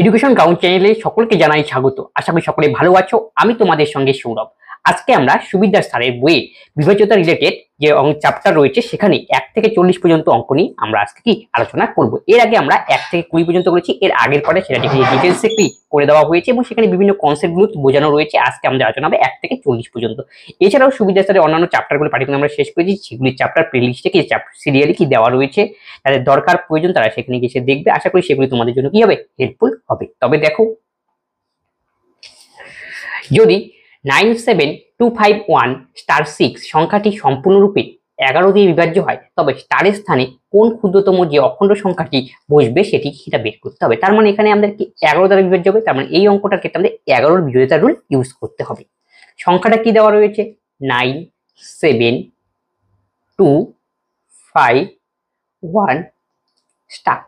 education ground চ্যানেলে সকলকে জানাই স্বাগত আশা করি সকলে ভালো আছো আমি তোমাদের সঙ্গে সৌরভ আজকে আমরা সুবিধার স্যারের বইয়ে বিভাজ্যতা রিলেটেড যে চ্যাপ্টার রয়েছে সেখানে এক থেকে চল্লিশ পর্যন্ত অঙ্ক নিয়ে আমরা আজকে কি আলোচনা করব এর আগে আমরা এক থেকে কুড়ি পর্যন্ত করেছি এর আগের পরে সেটা ডিটেলসে কি করে দেওয়া হয়েছে এবং সেখানে বিভিন্ন কনসেপ্টগুলো বোঝানো রয়েছে আজকে আমাদের আলোচনা হবে এক থেকে চল্লিশ পর্যন্ত এছাড়াও সুবিধার স্যারের অন্যান্য চ্যাপ্টারগুলো পাঠিয়ে আমরা শেষ করেছি সেগুলির চ্যাপ্টার প্লেলিস্টে কি সিরিয়ালি কি দেওয়া রয়েছে তাদের দরকার প্রয়োজন তারা সেখানে গিয়ে দেখবে আশা করি সেগুলি তোমাদের জন্য কি হবে হেল্পফুল হবে তবে দেখো যদি nine seven two five one star six সংখ্যাটি সম্পূর্ণরূপে এগারো দিয়ে বিভাজ্য হয় তবে স্টারের স্থানে কোন ক্ষুদ্রতম যে অখণ্ড সংখ্যাটি বসবে সেটি সেটা বের করতে হবে তার মানে এখানে আমাদেরকে এগারো দ্বারা বিভাজ্য হবে তার মানে এই অঙ্কটার ক্ষেত্রে আমাদের এগারোর বিজয়তা রুল ইউজ করতে হবে সংখ্যাটা কি দেওয়া রয়েছে nine seven two five one star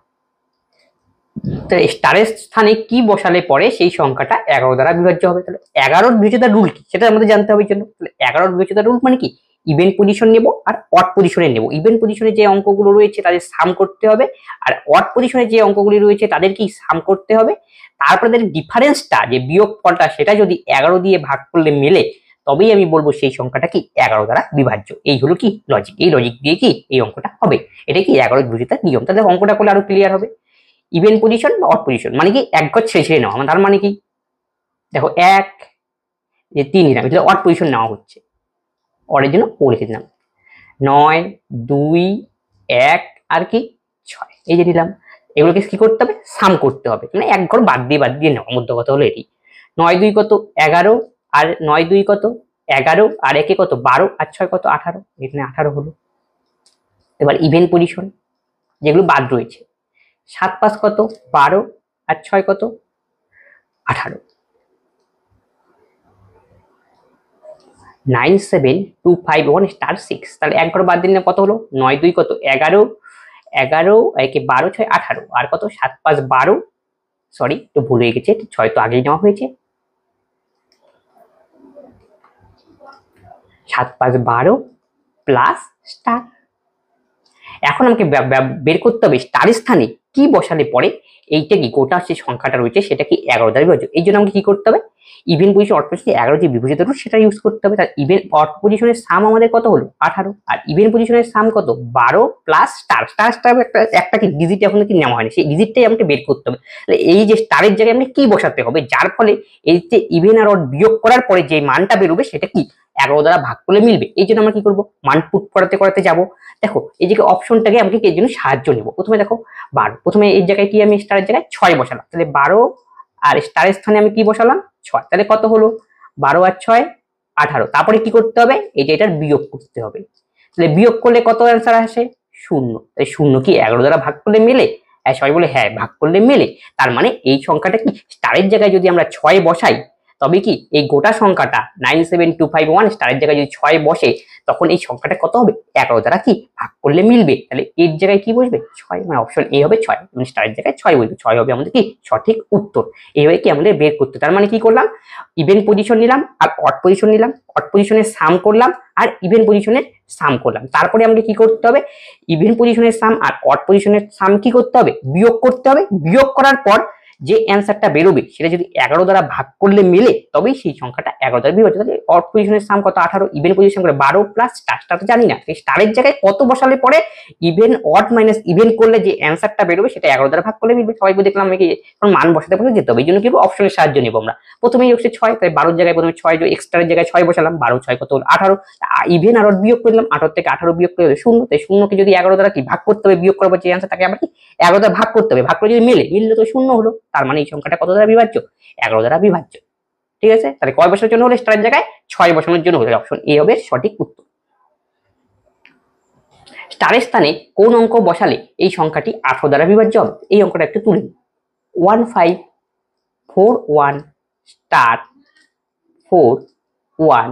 তাহলে স্টারের স্থানে কি বসালে পরে সেই সংখ্যাটা এগারো দ্বারা বিভাজ্য হবে তাহলে এগারোর বিবেচনা রুল কি সেটা আমাদের জানতে হবে জন্য তাহলে এগারোর বিবেচনা রুল মানে কি ইভেন পজিশন নেব আর অট পজিশনে নেব ইভেন পজিশনে যে অঙ্কগুলো রয়েছে তাদের সাম করতে হবে আর অট পজিশনে যে অঙ্কগুলি রয়েছে তাদেরকেই সাম করতে হবে তারপরে তাদের ডিফারেন্সটা যে বিয়োগ ফলটা সেটা যদি এগারো দিয়ে ভাগ করলে মেলে তবেই আমি বলবো সেই সংখ্যাটা কি এগারো দ্বারা বিভাজ্য এই হলো কি লজিক এই লজিক দিয়ে কি এই অঙ্কটা হবে এটা কি এগারো বিভাজিতার নিয়ম তাদের অঙ্কটা করলে আরো ক্লিয়ার হবে ইভেন পজিশন বা অট পজিশন মানে কি এক ঘর ছেড়ে ছেড়ে নেওয়া মানে তার মানে কি দেখো এক যে তিন নিলাম এটা অট পজিশন নেওয়া হচ্ছে অরের জন্য ও দিলাম নয় দুই এক আর কি ছয় এই যে নিলাম এগুলোকে কি করতে হবে সাম করতে হবে মানে এক ঘর বাদ দিয়ে বাদ দিয়ে নেওয়া মধ্য কথা হলো এটি নয় দুই কত এগারো আর নয় দুই কত এগারো আর একে কত বারো আর ছয় কত আঠারো এখানে আঠারো হলো এবার ইভেন পজিশন যেগুলো বাদ রয়েছে সাত পাঁচ কত বারো আর ছয় কত আঠারো nine seven two five one star six তাহলে এক ঘর বাদ দিলে কত হলো নয় দুই কত এগারো এগারো একে বারো ছয় আঠারো আর কত সাত পাঁচ বারো সরি একটু ভুল হয়ে গেছে ছয় তো আগেই নেওয়া হয়েছে সাত পাঁচ বারো প্লাস স্টার এখন আমাকে বের করতে হবে স্টার স্থানে কি বসালে পরে এইটা কি গোটা সেই সংখ্যাটা রয়েছে সেটা কি এগারো দ্বারা বিভাজ্য এই জন্য আমাকে কি করতে হবে ইভেন পজিশন অট পজিশন এগারো যে বিভাজিত রুট সেটা ইউজ করতে হবে তার ইভেন অট পজিশনের সাম আমাদের কত হলো আঠারো আর ইভেন পজিশনের সাম কত বারো প্লাস স্টার স্টার স্টার একটা একটা কি ডিজিট এখন কি নেওয়া হয়নি সেই ডিজিটটাই আমাকে বের করতে হবে তাহলে এই যে স্টারের জায়গায় আমি কি বসাতে হবে যার ফলে এই যে ইভেন আর অট বিয়োগ করার পরে যে মানটা বেরোবে সেটা কি এগারো দ্বারা ভাগ করলে মিলবে এই জন্য আমরা কি করবো মান পুট করাতে করাতে যাব দেখো এই যে অপশনটাকে আমাকে এর জন্য সাহায্য নেবো প্রথমে দেখো বারো প্রথমে এর জায়গায় কি আমি স্টারের জায়গায় ছয় বসালাম তাহলে বারো আর স্টারের স্থানে আমি কি বসালাম ছয় তাহলে কত হলো বারো আর ছয় আঠারো তারপরে কি করতে হবে এটা এটার বিয়োগ করতে হবে তাহলে বিয়োগ করলে কত অ্যান্সার আসে শূন্য তাই শূন্য কি এগারো দ্বারা ভাগ করলে মেলে হ্যাঁ, সবাই বলে হ্যাঁ ভাগ করলে মেলে তার মানে এই সংখ্যাটা কি স্টারের জায়গায় যদি আমরা ছয় বসাই তবে কি এই গোটা সংখ্যাটা nine seven two five one স্টারের জায়গায় যদি ছয় বসে তখন এই সংখ্যাটা কত হবে এগারো দ্বারা কি ভাগ করলে মিলবে তাহলে এর জায়গায় কি বসবে ছয় মানে অপশন এ হবে ছয় মানে স্টারের জায়গায় ছয় বলবে ছয় হবে আমাদের কি সঠিক উত্তর এইভাবে কি আমাদের বের করতে তার মানে কি করলাম ইভেন পজিশন নিলাম আর অট পজিশন নিলাম অট পজিশনের সাম করলাম আর ইভেন পজিশনের সাম করলাম তারপরে আমাকে কি করতে হবে ইভেন পজিশনের সাম আর অট পজিশনের সাম কি করতে হবে বিয়োগ করতে হবে বিয়োগ করার পর যে অ্যান্সারটা বেরোবে সেটা যদি এগারো দ্বারা ভাগ করলে মেলে তবেই সেই সংখ্যাটা এগারো দ্বারা বিভাজ্য তাহলে অড পজিশনের সাম কত আঠারো ইভেন পজিশন করে বারো প্লাস স্টারটা তো জানি না সেই স্টারের জায়গায় কত বসালে পরে ইভেন অট মাইনাস ইভেন করলে যে অ্যান্সারটা বেরোবে সেটা এগারো দ্বারা ভাগ করলে মিলবে সবাই দেখলাম আমি এখন মান বসাতে পারলে যেতে হবে এই জন্য কি অপশনের সাহায্য নেবো আমরা প্রথমেই হচ্ছে ছয় তাই বারোর জায়গায় প্রথমে ছয় এক্সট্রার জায়গায় ছয় বসালাম বারো ছয় কত হল আঠারো ইভেন আরো বিয়োগ করলাম আঠারো থেকে আঠারো বিয়োগ করে শূন্য তাই শূন্যকে যদি এগারো দ্বারা কি ভাগ করতে হবে বিয়োগ করবো যে অ্যান্সার তাকে আমরা কি এগারো দ্বারা ভাগ করতে হবে ভাগ করে যদি মেলে মিললে তো শূন্য হলো তার মানে এই সংখ্যাটা কত দ্বারা বিভাজ্য এগারো দ্বারা বিভাজ্য ঠিক আছে তাহলে কয় বছরের জন্য হলে স্টারের জায়গায় ছয় বছরের জন্য হলে অপশন এ হবে সঠিক উত্তর স্টারের স্থানে কোন অঙ্ক বসালে এই সংখ্যাটি আঠারো দ্বারা বিভাজ্য হবে এই অঙ্কটা একটু তুলে one five four one star four one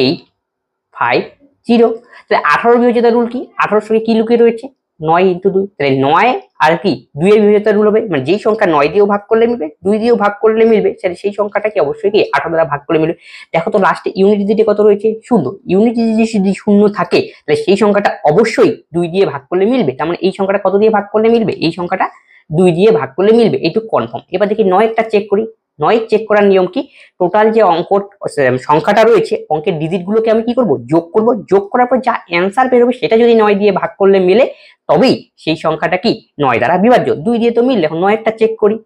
eight five zero তাহলে আঠারো বিভাজ্যতার রুল কি আঠারোর সঙ্গে কি লুকিয়ে রয়েছে নয় ইন্টু দুই তাহলে নয় আর কি দুইয়ের বিভেদতা রুল হবে মানে যেই সংখ্যা নয় দিয়েও ভাগ করলে মিলবে দুই দিয়েও ভাগ করলে মিলবে তাহলে সেই সংখ্যাটা কি অবশ্যই কি আঠারো দ্বারা ভাগ করলে মিলবে দেখো তো লাস্টে ইউনিট দিতে কত রয়েছে শূন্য ইউনিট যদি যদি শূন্য থাকে তাহলে সেই সংখ্যাটা অবশ্যই দুই দিয়ে ভাগ করলে মিলবে তার মানে এই সংখ্যাটা কত দিয়ে ভাগ করলে মিলবে এই সংখ্যাটা দুই দিয়ে ভাগ করলে মিলবে এইটুকু কনফার্ম এবার দেখি একটা চেক করি নয় চেক করার নিয়ম কি টোটাল যে অঙ্ক সংখ্যাটা রয়েছে অঙ্কের ডিজিটগুলোকে আমি কি করব যোগ করব যোগ করার পর যা অ্যান্সার বেরোবে সেটা যদি নয় দিয়ে ভাগ করলে মিলে তবেই সেই সংখ্যাটা কি নয় দ্বারা বিভাজ্য দুই দিয়ে তো মিললে এখন একটা চেক করি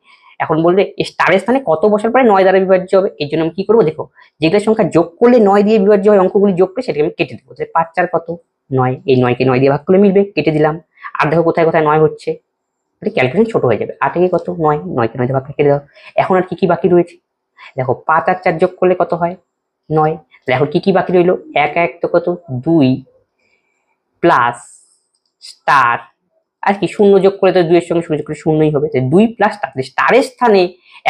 এখন বলবে স্টারের স্থানে কত বছর পরে নয় দ্বারা বিভাজ্য হবে এর জন্য আমি কি করবো দেখো যেগুলো সংখ্যা যোগ করলে নয় দিয়ে বিভাজ্য হয় অঙ্কগুলি যোগ করে সেটাকে আমি কেটে দেবো পাঁচ চার কত নয় এই নয়কে নয় দিয়ে ভাগ করলে মিলবে কেটে দিলাম আর দেখো কোথায় কোথায় নয় হচ্ছে ক্যালকুলেশন ছোট হয়ে যাবে আটে কত নয় নয়কে নয় দিয়ে ভাগ কেটে দাও এখন আর কি কি বাকি রয়েছে দেখো পাঁচ আর চার যোগ করলে কত হয় নয় তাহলে এখন কি কি বাকি রইলো এক এক তো কত দুই প্লাস স্টার আর কি শূন্য যোগ করে তো দুইয়ের সঙ্গে শূন্য যোগ করে শূন্যই হবে তাই দুই প্লাস স্টার স্টারের স্থানে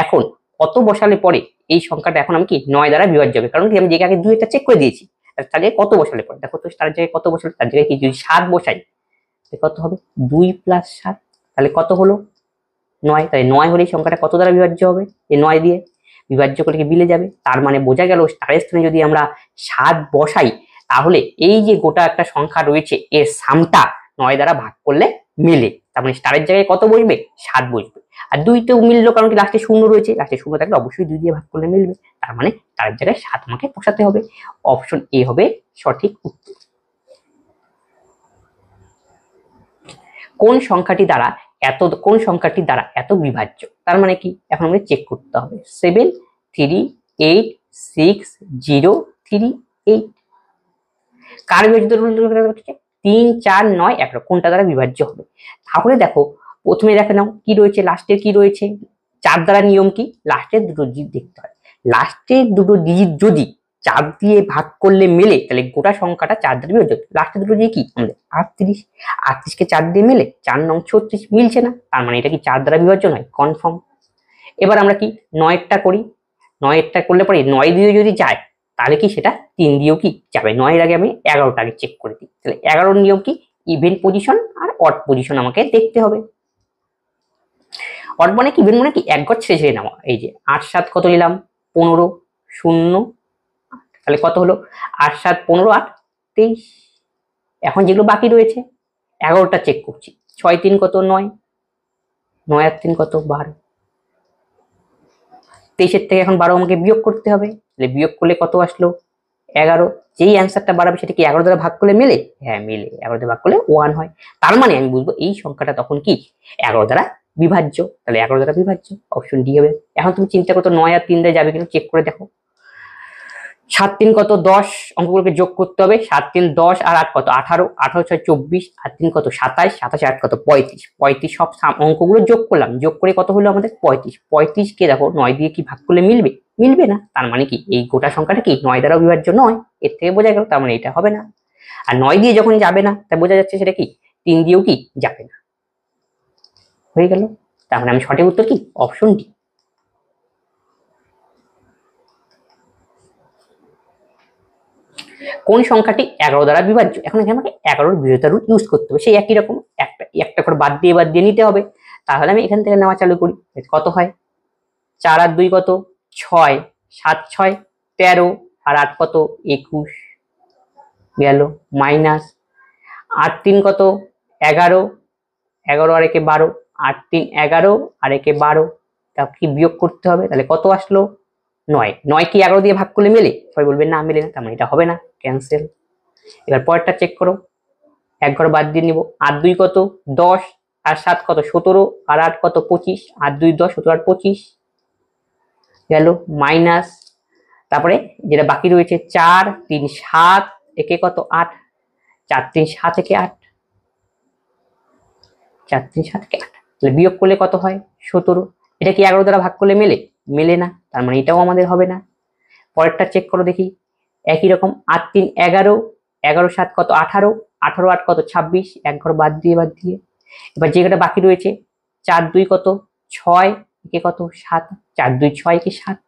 এখন কত বসালে পরে এই সংখ্যাটা এখন আমি কি নয় দ্বারা বিভাজ্য হবে কারণ কি আমি যেখানে দুই একটা চেক করে দিয়েছি তার জায়গায় কত বসালে পরে দেখো তো তার জায়গায় কত বসালে তার জায়গায় কি যদি সাত বসাই কত হবে দুই প্লাস সাত তাহলে কত হলো নয় তাই নয় হলে সংখ্যাটা কত দ্বারা বিভাজ্য হবে এই নয় দিয়ে বিভাজ্য করে বিলে যাবে তার মানে বোঝা গেল স্টারের স্থানে যদি আমরা সাত বসাই তাহলে এই যে গোটা একটা সংখ্যা রয়েছে এর সামটা নয় দ্বারা ভাগ করলে মিলে তার মানে স্টারের জায়গায় কত বসবে সাত বসবে আর দুইতেও মিললো কারণ কি লাস্টে শূন্য রয়েছে লাস্টে শূন্য থাকলে অবশ্যই দুই দিয়ে ভাগ করলে মিলবে তার মানে তার জায়গায় সাত আমাকে পোষাতে হবে অপশন এ হবে সঠিক উত্তর কোন সংখ্যাটি দ্বারা এত কোন সংখ্যাটি দ্বারা এত বিভাজ্য তার মানে কি এখন আমাদের চেক করতে হবে seven three eight six zero three eight কার বিভাজ্য তিন চার নয় এক কোনটা দ্বারা বিভাজ্য হবে তাহলে দেখো প্রথমে দেখে নাও কি রয়েছে লাস্টের কি রয়েছে চার দ্বারা নিয়ম কি লাস্টের দুটো জিত দেখতে হয় লাস্টের দুটো ডিজিট যদি চার দিয়ে ভাগ করলে মেলে তাহলে গোটা সংখ্যাটা চার দ্বারা বিভাজ্য লাস্টের দুটো দিয়ে কি আমাদের আটত্রিশ আটত্রিশকে চার দিয়ে মেলে চার নং ছত্রিশ মিলছে না তার মানে এটা কি চার দ্বারা বিভাজ্য নয় কনফার্ম এবার আমরা কি নয়েরটা করি নয়েরটা করলে পরে নয় দিয়ে যদি যায় তাহলে কি সেটা তিন দিয়েও কি যাবে নয়ের আগে আমি এগারোটা আগে চেক করে দিই তাহলে এগারোর নিয়ম কি ইভেন্ট পজিশন আর অট পজিশন আমাকে দেখতে হবে অট মানে কি ইভেন্ট মানে কি এক ছেড়ে ছেড়ে নেওয়া এই যে আট সাত কত নিলাম পনেরো শূন্য তাহলে কত হলো আট সাত পনেরো আট তেইশ এখন যেগুলো বাকি রয়েছে এগারোটা চেক করছি ছয় তিন কত নয় নয় আর তিন কত বারো তেইশের থেকে এখন বারো আমাকে বিয়োগ করতে হবে তাহলে বিয়োগ করলে কত আসলো এগারো যেই অ্যান্সারটা বাড়াবে সেটা কি এগারো দ্বারা ভাগ করলে মেলে হ্যাঁ মেলে এগারো দ্বারা ভাগ করলে ওয়ান হয় তার মানে আমি বুঝবো এই সংখ্যাটা তখন কি এগারো দ্বারা বিভাজ্য তাহলে এগারো দ্বারা বিভাজ্য অপশন ডি হবে এখন তুমি চিন্তা করতো নয় আর তিন দিয়ে যাবে কিন্তু চেক করে দেখো সাত তিন কত দশ অঙ্কগুলোকে যোগ করতে হবে সাত তিন দশ আর আট কত আঠারো আঠারো ছয় চব্বিশ আর তিন কত সাতাশ সাতাশে আট কত পঁয়ত্রিশ পঁয়ত্রিশ সব অঙ্কগুলো যোগ করলাম যোগ করে কত হলো আমাদের পঁয়ত্রিশ পঁয়ত্রিশকে দেখো নয় দিয়ে কি ভাগ করলে মিলবে মিলবে না তার মানে কি এই গোটা সংখ্যাটা কি নয় দ্বারা অবিভাজ্য নয় এর থেকে বোঝা গেল তার মানে এটা হবে না আর নয় দিয়ে যখন যাবে না তা বোঝা যাচ্ছে সেটা কি তিন দিয়েও কি যাবে না হয়ে গেল তার মানে আমি সঠিক উত্তর কি অপশন ডি কোন সংখ্যাটি এগারো দ্বারা বিভাজ্য এখন এখানে আমাকে এগারোর বিরোধিতা রুল ইউজ করতে হবে সেই একই রকম একটা একটা করে বাদ দিয়ে বাদ দিয়ে নিতে হবে তাহলে আমি এখান থেকে নেওয়া চালু করি কত হয় চার আর দুই কত ছয় সাত ছয় তেরো আর আট কত একুশ গেল মাইনাস আট তিন কত এগারো এগারো আর একে বারো আট তিন এগারো আর একে বারো তা কি বিয়োগ করতে হবে তাহলে কত আসলো নয় নয় কি এগারো দিয়ে ভাগ করলে মেলে সবাই বলবেন না মেলে না তেমন মানে এটা হবে না ক্যান্সেল এবার পরেরটা চেক করো এক ঘর বাদ দিয়ে নিব আট দুই কত দশ আর সাত কত সতেরো আর আট কত পঁচিশ আট দুই দশ সতেরো আট পঁচিশ গেল মাইনাস তারপরে যেটা বাকি রয়েছে চার তিন সাত একে কত আট চার তিন সাত একে আট চার তিন সাত একে আট তাহলে বিয়োগ করলে কত হয় সতেরো এটা কি এগারো দ্বারা ভাগ করলে মেলে মেলে না তার মানে এটাও আমাদের হবে না পরেরটা চেক করো দেখি একই রকম আট তিন এগারো এগারো সাত কত আঠারো আঠারো আট কত ছাব্বিশ এক ঘর বাদ দিয়ে বাদ দিয়ে এবার যে কটা বাকি রয়েছে চার দুই কত ছয় একে কত সাত চার দুই ছয় কে সাত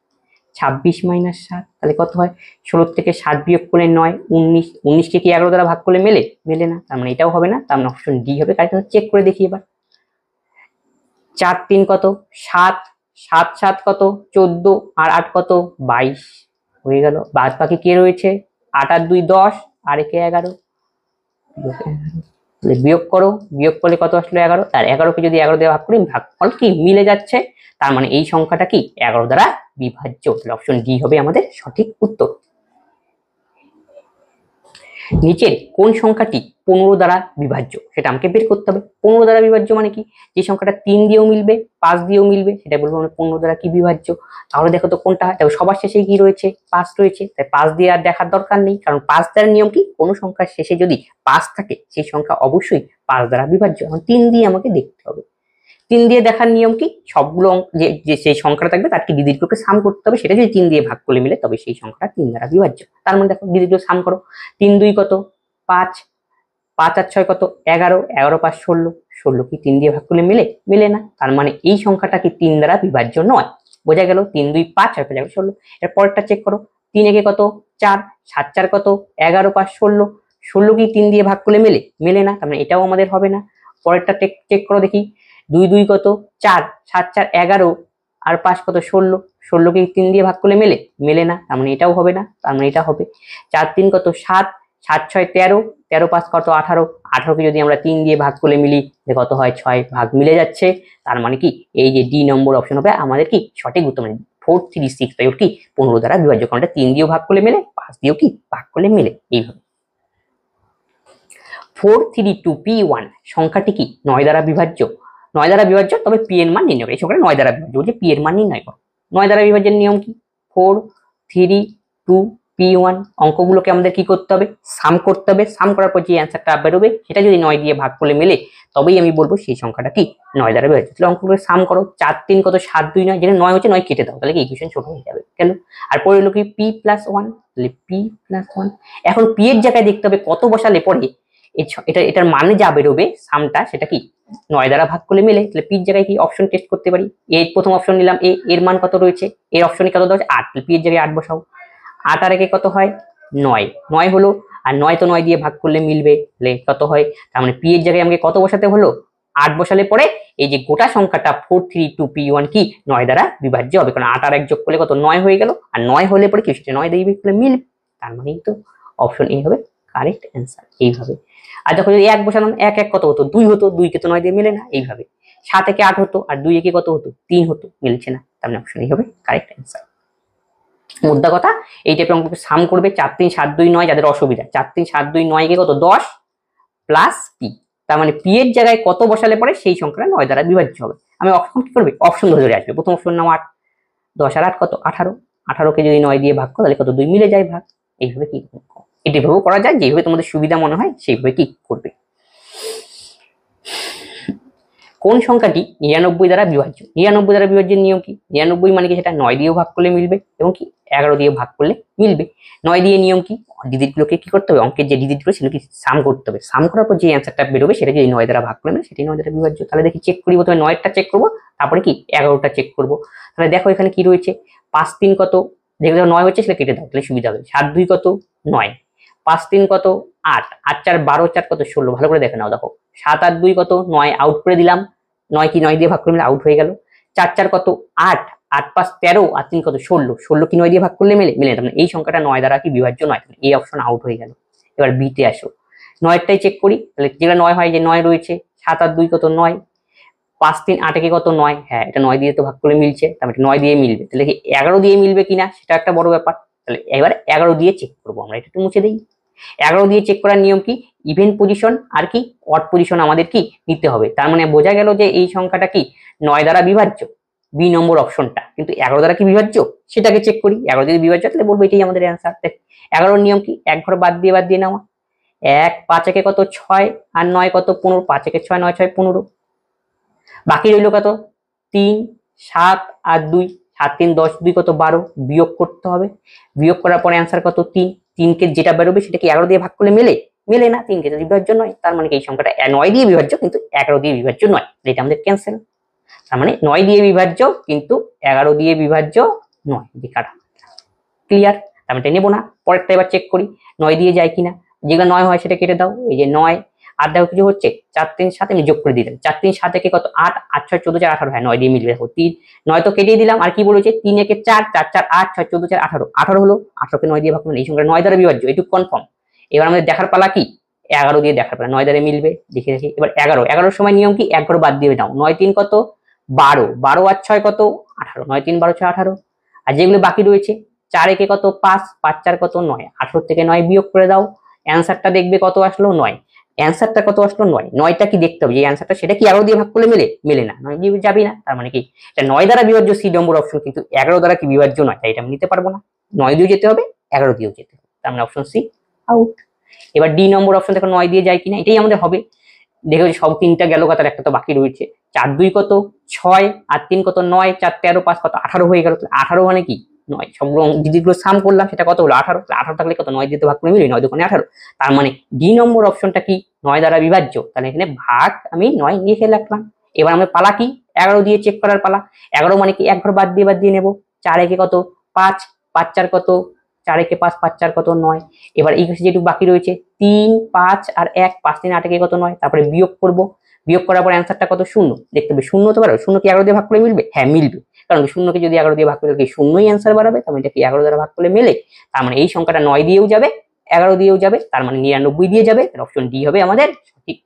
ছাব্বিশ মাইনাস সাত তাহলে কত হয় ষোলো থেকে সাত বিয়োগ করলে নয় উনিশ উনিশকে কি এগারো দ্বারা ভাগ করলে মেলে মেলে না তার মানে এটাও হবে না তার মানে অপশন ডি হবে কারণ চেক করে দেখি এবার চার তিন কত সাত সাত সাত কত চোদ্দ আর আট কত বাইশ হয়ে গেল বাদ পাখি কে রয়েছে আট আর দুই দশ আর একে এগারো বিয়োগ করো বিয়োগ করলে কত আসলো এগারো আর এগারোকে যদি এগারো দিয়ে ভাগ করি ভাগ ফল কি মিলে যাচ্ছে তার মানে এই সংখ্যাটা কি এগারো দ্বারা বিভাজ্য অপশন ডি হবে আমাদের সঠিক উত্তর নিচের কোন সংখ্যাটি পনেরো দ্বারা বিভাজ্য সেটা আমাকে বের করতে হবে পনেরো দ্বারা বিভাজ্য মানে কি যে সংখ্যাটা তিন দিয়েও মিলবে পাঁচ দিয়েও মিলবে সেটা বলবো আমরা পনেরো দ্বারা কি বিভাজ্য তাহলে দেখো তো কোনটা হয় দেখো সবার শেষে কি রয়েছে পাঁচ রয়েছে তাই পাঁচ দিয়ে আর দেখার দরকার নেই কারণ পাঁচ দ্বারা নিয়ম কি কোনো সংখ্যার শেষে যদি পাঁচ থাকে সেই সংখ্যা অবশ্যই পাঁচ দ্বারা বিভাজ্য এখন তিন দিয়ে আমাকে দেখতে হবে তিন দিয়ে দেখার নিয়ম কি সবগুলো যে যে সেই সংখ্যাটা থাকবে তারকে দিদিগুলোকে সাম করতে হবে সেটা যদি তিন দিয়ে ভাগ করে মিলে তবে সেই সংখ্যাটা তিন দ্বারা বিভাজ্য তার মধ্যে মানে দেখো দিদিগুলো সাম করো তিন দুই কত পাঁচ পাঁচ আর ছয় কত এগারো এগারো পাঁচ ষোলো ষোলো কি তিন দিয়ে ভাগ করলে মিলে মিলে না তার মানে এই সংখ্যাটা কি তিন দ্বারা বিভাজ্য নয় বোঝা গেল তিন দুই পাঁচ আর পাঁচ ষোলো এর পরেরটা চেক করো তিন একে কত চার সাত চার কত এগারো পাঁচ ষোলো ষোলো কি তিন দিয়ে ভাগ করলে মেলে মেলে না তার মানে এটাও আমাদের হবে না পরেরটা চেক চেক করো দেখি দুই দুই কত চার সাত চার এগারো আর পাঁচ কত ষোলো ষোলোকে তিন দিয়ে ভাগ করলে মেলে মেলে না তার মানে এটাও হবে না তার মানে এটা হবে চার তিন কত সাত সাত ছয় তেরো তেরো পাঁচ কত আঠারো আঠারোকে যদি আমরা তিন দিয়ে ভাগ করে মিলি যে কত হয় ছয় ভাগ মিলে যাচ্ছে তার মানে কি এই যে ডি নম্বর অপশন হবে আমাদের কি সঠিক উত্তর মানে ফোর থ্রি সিক্স তাই কি পনেরো দ্বারা বিভাজ্য কারণটা তিন দিয়েও ভাগ করলে মেলে পাঁচ দিয়েও কি ভাগ করলে মেলে এইভাবে four three two p one সংখ্যাটি কি নয় দ্বারা বিভাজ্য নয় দ্বারা বিভাজ্য তবে পি এর মান নির্ণয় এই সংখ্যাটা নয় দ্বারা বিভাজ্য বলছে পি এর মান নির্ণয় করো নয় দ্বারা বিভাজ্যের নিয়ম কি four three two p one অঙ্কগুলোকে আমাদের কি করতে হবে সাম করতে হবে সাম করার পর যে অ্যান্সারটা বেরোবে সেটা যদি নয় দিয়ে ভাগ করে মেলে তবেই আমি বলবো সেই সংখ্যাটা কি নয় দ্বারা বিভাজ্য তাহলে অঙ্কগুলো সাম করো চার তিন কত সাত দুই নয় যেটা নয় হচ্ছে নয় কেটে দাও তাহলে কি ইকুয়েশন ছোট হয়ে যাবে কেন আর পরে হলো কি পি প্লাস ওয়ান তাহলে পি প্লাস ওয়ান এখন পি এর জায়গায় দেখতে হবে কত বসালে পরে এটা এটার মানে যা বেরোবে সামটা সেটা কি নয় দ্বারা ভাগ করলে মেলে তাহলে পির জায়গায় কি অপশন টেস্ট করতে পারি এ প্রথম অপশন নিলাম এ এর মান কত রয়েছে এর অপশনে কত দেওয়া আট তাহলে পির জায়গায় আট বসাও আট আর একে কত হয় নয় নয় হলো আর নয় তো নয় দিয়ে ভাগ করলে মিলবে তাহলে কত হয় তার মানে পি এর জায়গায় আমাকে কত বসাতে হলো আট বসালে পরে এই যে গোটা সংখ্যাটা four three two p one কি নয় দ্বারা বিভাজ্য হবে কারণ আট আর এক যোগ করলে কত নয় হয়ে গেল আর নয় হলে পরে কি সেটা নয় দিয়ে মিলবে তার মানেই তো অপশন এই হবে কারেক্ট অ্যান্সার এইভাবে আর যখন যদি এক বসালাম এক এক কত হতো দুই হতো দুইকে তো নয় দিয়ে মেলে না এইভাবে সাত একে আট হতো আর দুই একে কত হতো তিন হতো মিলছে না তার মানে অপশন এই হবে কারেক্ট অ্যান্সার মুদ্রা কথা এই টাইপের অঙ্ককে সাম করবে চার তিন সাত দুই নয় যাদের অসুবিধা চার তিন সাত দুই নয় কত দশ প্লাস পি তার মানে পি এর জায়গায় কত বসালে পরে সেই সংখ্যাটা নয় দ্বারা বিভাজ্য হবে আমি অপশন কি করবে অপশন ধরে ধরে আসবে প্রথম অপশন নাম আট দশ আর আট কত আঠারো আঠারোকে যদি নয় দিয়ে ভাগ করো তাহলে কত দুই মিলে যায় ভাগ এইভাবে কি এটি এভাবেও করা যায় যেভাবে তোমাদের সুবিধা মনে হয় সেইভাবে কি করবে কোন সংখ্যাটি নিরানব্বই দ্বারা বিভাজ্য নিরানব্বই দ্বারা বিভাজ্যের নিয়ম কি নিরানব্বই মানে কি সেটা নয় দিয়েও ভাগ করলে মিলবে এবং কি এগারো দিয়ে ভাগ করলে মিলবে নয় দিয়ে নিয়ম কি ডিজিটগুলোকে কি করতে হবে অঙ্কের যে ডিজিটগুলো সেগুলো কি সাম করতে হবে সাম করার পর যে অ্যান্সারটা বেরোবে সেটা যদি নয় দ্বারা ভাগ করবে সেটি নয় দ্বারা বিভাজ্য তাহলে দেখি চেক করি প্রথমে নয়টা চেক করবো তারপরে কি এগারোটা চেক করবো তাহলে দেখো এখানে কি রয়েছে পাঁচ তিন কত দেখো নয় হচ্ছে সেটা কেটে দাও তাহলে সুবিধা হবে সাত দুই কত নয় পাঁচ তিন কত আট আট চার বারো চার কত ষোলো ভালো করে দেখে নাও দেখো সাত আট দুই কত নয় আউট করে দিলাম নয় কি নয় দিয়ে ভাগ করলে আউট হয়ে গেল চার চার কত আট আট পাঁচ তেরো আর তিন কত ষোলো ষোলো কি নয় দিয়ে ভাগ করলে মেলে মেলে না মানে এই সংখ্যাটা নয় দ্বারা কি বিভাজ্য নয় মানে এই অপশন আউট হয়ে গেল এবার বিতে আসো নয়েরটাই চেক করি তাহলে যেটা নয় হয় যে নয় রয়েছে সাত আট দুই কত নয় পাঁচ তিন আটকে কত নয় হ্যাঁ এটা নয় দিয়ে তো ভাগ করে মিলছে তাহলে মানে এটা নয় দিয়ে মিলবে তাহলে কি এগারো দিয়ে মিলবে কিনা সেটা একটা বড় ব্যাপার তাহলে এবার এগারো দিয়ে চেক করবো আমরা এটা একটু মুছে দিই এগারো দিয়ে চেক করার নিয়ম কি ইভেন পজিশন আর কি অট পজিশন আমাদের কি নিতে হবে তার মানে বোঝা গেল যে এই সংখ্যাটা কি নয় দ্বারা বিভাজ্য বি নম্বর অপশনটা কিন্তু এগারো দ্বারা কি বিভাজ্য সেটাকে চেক করি এগারো যদি বিভাজ্য তাহলে বলবো এটাই আমাদের অ্যান্সার দেখ এগারোর নিয়ম কি এক ঘর বাদ দিয়ে বাদ দিয়ে নেওয়া এক পাঁচ একে কত ছয় আর নয় কত পনেরো পাঁচ একে ছয় নয় ছয় পনেরো বাকি রইল কত তিন সাত আর দুই সাত তিন দশ দুই কত বারো বিয়োগ করতে হবে বিয়োগ করার পরে অ্যান্সার কত তিন তিনকে যেটা বেরোবে সেটাকে এগারো দিয়ে ভাগ করলে মেলে মেলে না তিনকে তো বিভাজ্য নয় তার মানে এই সংখ্যাটা নয় দিয়ে বিভাজ্য কিন্তু এগারো দিয়ে বিভাজ্য নয় এটা আমাদের ক্যান্সেল তার মানে নয় দিয়ে বিভাজ্য কিন্তু এগারো দিয়ে বিভাজ্য নয় কাটা ক্লিয়ার আমি এটা নেবো না পরেরটা এবার চেক করি নয় দিয়ে যায় কিনা যেগুলো নয় হয় সেটা কেটে দাও এই যে নয় আর দেখো কিছু হচ্ছে চার তিন সাথে যোগ করে দিলাম চার তিন সাথে কে কত আট আট ছয় চোদ্দ চার আঠারো হ্যাঁ নয় দিয়ে মিলবে দেখো তিন নয় তো কেটে দিলাম আর কি বলেছে তিন একে চার চার চার আট ছয় চোদ্দ চার আঠারো আঠারো হলো আঠারোকে নয় দিয়ে ভাগ এই সঙ্গে নয় দ্বারা বিভাজ্য এটুকু কনফার্ম এবার আমাদের দেখার পালা কি এগারো দিয়ে দেখার পালা নয় দ্বারা মিলবে দেখে দেখি এবার এগারো এগারোর সময় নিয়ম কি এগারো বাদ দিয়ে দাও নয় তিন কত বারো বারো আর ছয় কত আঠারো নয় তিন বারো ছয় আঠারো আর যেগুলো বাকি রয়েছে চার একে কত পাঁচ পাঁচ চার কত নয় আঠারো থেকে নয় বিয়োগ করে দাও অ্যান্সারটা দেখবে কত আসলো নয় অ্যান্সারটা কত আসলো নয় নয়টা কি দেখতে হবে যে অ্যান্সারটা সেটা কি এগারো দিয়ে ভাগ করলে মেলে মেলে না নয় দিয়ে যাবি না তার মানে কি এটা নয় দ্বারা বিভাজ্য সি নম্বর অপশন কিন্তু এগারো দ্বারা কি বিভাজ্য নয় তাই এটা আমি নিতে পারবো না নয় দিয়েও যেতে হবে এগারো দিয়েও যেতে হবে তার মানে অপশন সি আউট এবার ডি নম্বর অপশন দেখো নয় দিয়ে যায় কিনা এটাই আমাদের হবে দেখো সব তিনটা গেল কত একটা তো বাকি রয়েছে চার দুই কত ছয় আর তিন কত নয় চার তেরো পাঁচ কত আঠারো হয়ে গেল আঠারো মানে কি নয় সব ডিজিটগুলো সাম করলাম সেটা কত হলো আঠারো আঠারো থাকলে কত নয় দিয়ে ভাগ করে মিলি নয় দোকানে আঠারো তার মানে ডি নম্বর অপশনটা কি নয় দ্বারা বিভাজ্য তাহলে এখানে ভাগ আমি নয় লিখে রাখলাম এবার আমরা পালা কি এগারো দিয়ে চেক করার পালা এগারো মানে কি এক ঘর বাদ দিয়ে বাদ দিয়ে নেবো চার একে কত পাঁচ পাঁচ চার কত চার একে পাঁচ পাঁচ চার কত নয় এবার এই যেটুকু বাকি রয়েছে তিন পাঁচ আর এক পাঁচ তিন আট একে কত নয় তারপরে বিয়োগ করব বিয়োগ করার পর অ্যান্সারটা কত শূন্য দেখতে হবে শূন্য তো পারো শূন্য কি এগারো দিয়ে ভাগ করে মিলবে হ্যাঁ মিলবে কারণ শূন্যকে যদি এগারো দিয়ে ভাগ করে তাহলে শূন্যই অ্যান্সার বাড়াবে তাহলে মানে এটাকে এগারো দ্বারা ভাগ করলে মেলে তার মানে এই সংখ্যাটা নয় দিয়েও যাবে এগারো দিয়েও যাবে তার মানে নিরানব্বই দিয়ে যাবে অপশন ডি হবে আমাদের সঠিক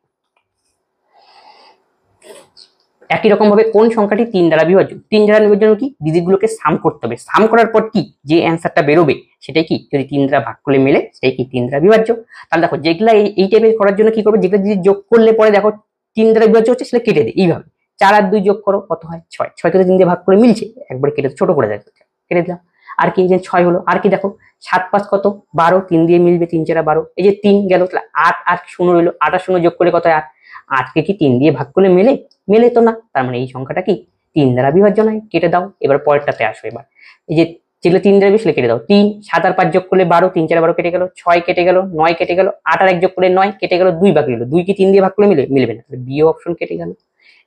একই রকম ভাবে কোন সংখ্যাটি তিন দ্বারা বিভাজ্য তিন দ্বারা জন্য মানে কি ডিজিটগুলোকে সাম করতে হবে সাম করার পর কি যে অ্যান্সারটা বেরোবে সেটাই কি যদি তিন দ্বারা ভাগ করলে মেলে সেটাই কি তিন দ্বারা বিভাজ্য তাহলে দেখো যেগুলা এই টাইপের করার জন্য কি করবে যেগুলো যদি যোগ করলে পরে দেখো তিন দ্বারা বিভাজ্য হচ্ছে সেটা কেটে দেয় এইভাবে চার আর দুই যোগ করো কত হয় ছয় ছয় তো তিন দিয়ে ভাগ করে মিলছে একবারে কেটে ছোট করে দেখ কেটে দিলাম আর কি ছয় হলো আর কি দেখো সাত পাঁচ কত বারো তিন দিয়ে মিলবে তিন চারা বারো এই যে তিন গেল তাহলে আট আট শূন্য রইলো আট আর শূন্য যোগ করলে কত আট আটকে কি তিন দিয়ে ভাগ করলে মেলে মেলে তো না তার মানে এই সংখ্যাটা কি তিন দ্বারা বিভাজ্য নয় কেটে দাও এবার পরেরটাতে আসো এবার এই যে যেগুলো তিন দ্বারা সেগুলো কেটে দাও তিন সাত আর পাঁচ যোগ করলে বারো তিন চার বারো কেটে গেল ছয় কেটে গেল নয় কেটে গেল আট আর এক যোগ করলে নয় কেটে গেল দুই ভাগ গেল দুই কি তিন দিয়ে ভাগ করলে মিলে মিলবে না তাহলে বিয়ে অপশন কেটে গেল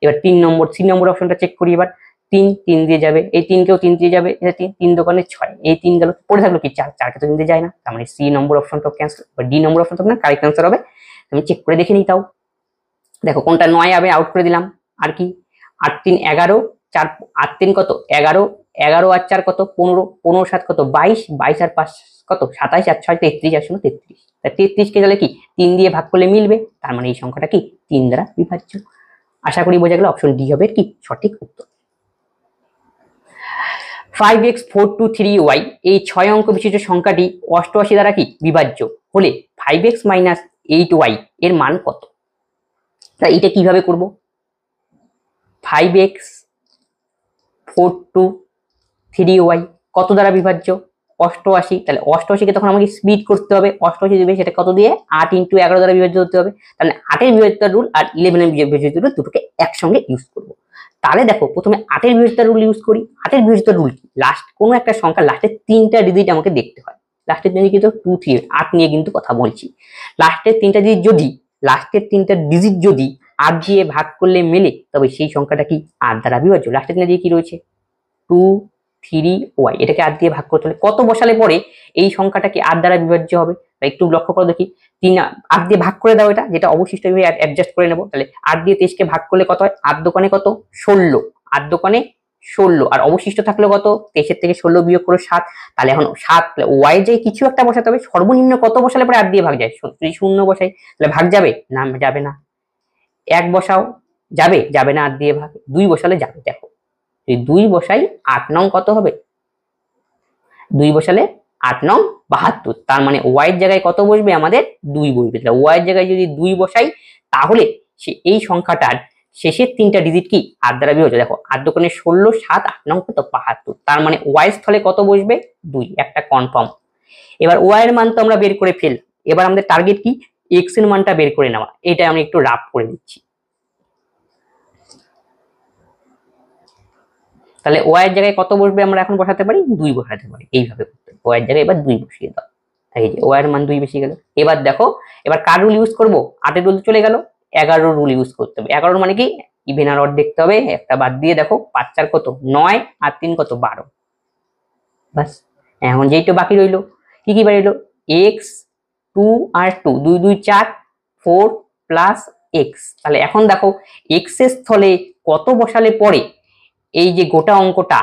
এবার তিন নম্বর তিন নম্বর অপশনটা চেক করি এবার তিন তিন দিয়ে যাবে এই তিনকেও তিন দিয়ে যাবে এটা তিন তিন দোকানে ছয় এই তিন গেল পড়ে থাকলো কি চার চারকে তো তিন দিয়ে যায় না তার মানে সি নম্বর অপশনটাও ক্যান্সেল বা ডি নম্বর অপশন তো না কারেক্ট অ্যান্সার হবে আমি চেক করে দেখে নিই তাও দেখো কোনটা নয় হবে আউট করে দিলাম আর কি আট তিন এগারো চার আট তিন কত এগারো এগারো আর চার কত পনেরো পনেরো সাত কত বাইশ বাইশ আর পাঁচ কত সাতাইশ আর ছয় তেত্রিশ আর শুনো তেত্রিশ তা তেত্রিশকে তাহলে কি তিন দিয়ে ভাগ করলে মিলবে তার মানে এই সংখ্যাটা কি তিন দ্বারা বিভাজ্য আশা করি বোঝা গেল অপশন ডি হবে কি সঠিক উত্তর five x four two three y এই ছয় অঙ্ক বিশিষ্ট সংখ্যাটি অষ্টআশি দ্বারা কি বিভাজ্য হলে five x minus eight y এর মান কত তা এটা কিভাবে করব five x four two three y কত দ্বারা বিভাজ্য অষ্টআশি তাহলে অষ্টআশিকে তখন আমাকে স্পিড করতে হবে অষ্টআশি দিবে সেটা কত দিয়ে আট ইন্টু এগারো দ্বারা বিভাজ্য হতে হবে তাহলে আটের বিভাজ্যতার রুল আর ইলেভেনের বিভাজ্যতার রুল দুটোকে একসঙ্গে ইউজ করবো তাহলে দেখো প্রথমে আটের বিভাজ্যতার রুল ইউজ করি আটের বিভাজ্যতার রুল কি লাস্ট কোনো একটা সংখ্যা লাস্টের তিনটা ডিজিট আমাকে দেখতে হয় লাস্টের যদি কিন্তু টু থ্রি আট নিয়ে কিন্তু কথা বলছি লাস্টের তিনটা ডিজিট যদি লাস্টের তিনটা ডিজিট যদি আট দিয়ে ভাগ করলে মেলে তবে সেই সংখ্যাটা কি আট দ্বারা বিভাজ্য লাস্টের তিনটা দিয়ে কি রয়েছে টু থ্রি ওয়াই এটাকে আট দিয়ে ভাগ করতে হলে কত বসালে পরে এই সংখ্যাটাকে আর দ্বারা বিভাজ্য হবে বা একটু লক্ষ্য করে দেখি তিন আট দিয়ে ভাগ করে দাও এটা যেটা অবশিষ্ট অ্যাডজাস্ট করে নেবো তাহলে আট দিয়ে তেইশকে ভাগ করলে কত হয় আট দোকানে কত ষোলো আট দোকানে ষোলো আর অবশিষ্ট থাকলো কত তেইশের থেকে ষোলো বিয়োগ করে সাত তাহলে এখন সাত ওয়াই যে কিছু একটা বসাতে হবে সর্বনিম্ন কত বসালে পরে আট দিয়ে ভাগ যায় যদি শূন্য বসাই তাহলে ভাগ যাবে না যাবে না এক বসাও যাবে যাবে না আট দিয়ে ভাগ দুই বসালে যাবে দেখো যদি দুই বসাই আট নং কত হবে দুই বসালে আট নং বাহাত্তর তার মানে ওয়াইয়ের জায়গায় কত বসবে আমাদের দুই বসবে তাহলে ওয়াইয়ের জায়গায় যদি দুই বসাই তাহলে সে এই সংখ্যাটার শেষের তিনটা ডিজিট কি আট দ্বারা বিভাজ্য দেখো আট দোকানে ষোলো সাত আট নং কত বাহাত্তর তার মানে ওয়াই স্থলে কত বসবে দুই একটা কনফার্ম এবার ওয়াই এর মান তো আমরা বের করে ফেল এবার আমাদের টার্গেট কি এক্স এর মানটা বের করে নেওয়া এটা আমি একটু রাফ করে দিচ্ছি তাহলে ওয়াইয়ের জায়গায় কত বসবে আমরা এখন বসাতে পারি দুই বসাতে পারি এইভাবে করতে এর জায়গায় এবার দুই বসিয়ে দাও এই যে এর মান দুই বেশি গেল এবার দেখো এবার কার রুল ইউজ করবো আটের রুল চলে গেল এগারো রুল ইউজ করতে হবে এগারোর মানে কি ইভেন আর অড দেখতে হবে একটা বাদ দিয়ে দেখো পাঁচ চার কত নয় আর তিন কত বারো বাস এখন যেই তো বাকি রইলো কি কি রইলো এক্স টু আর টু দুই দুই চার ফোর প্লাস এক্স তাহলে এখন দেখো এক্সের স্থলে কত বসালে পরে এই যে গোটা অঙ্কটা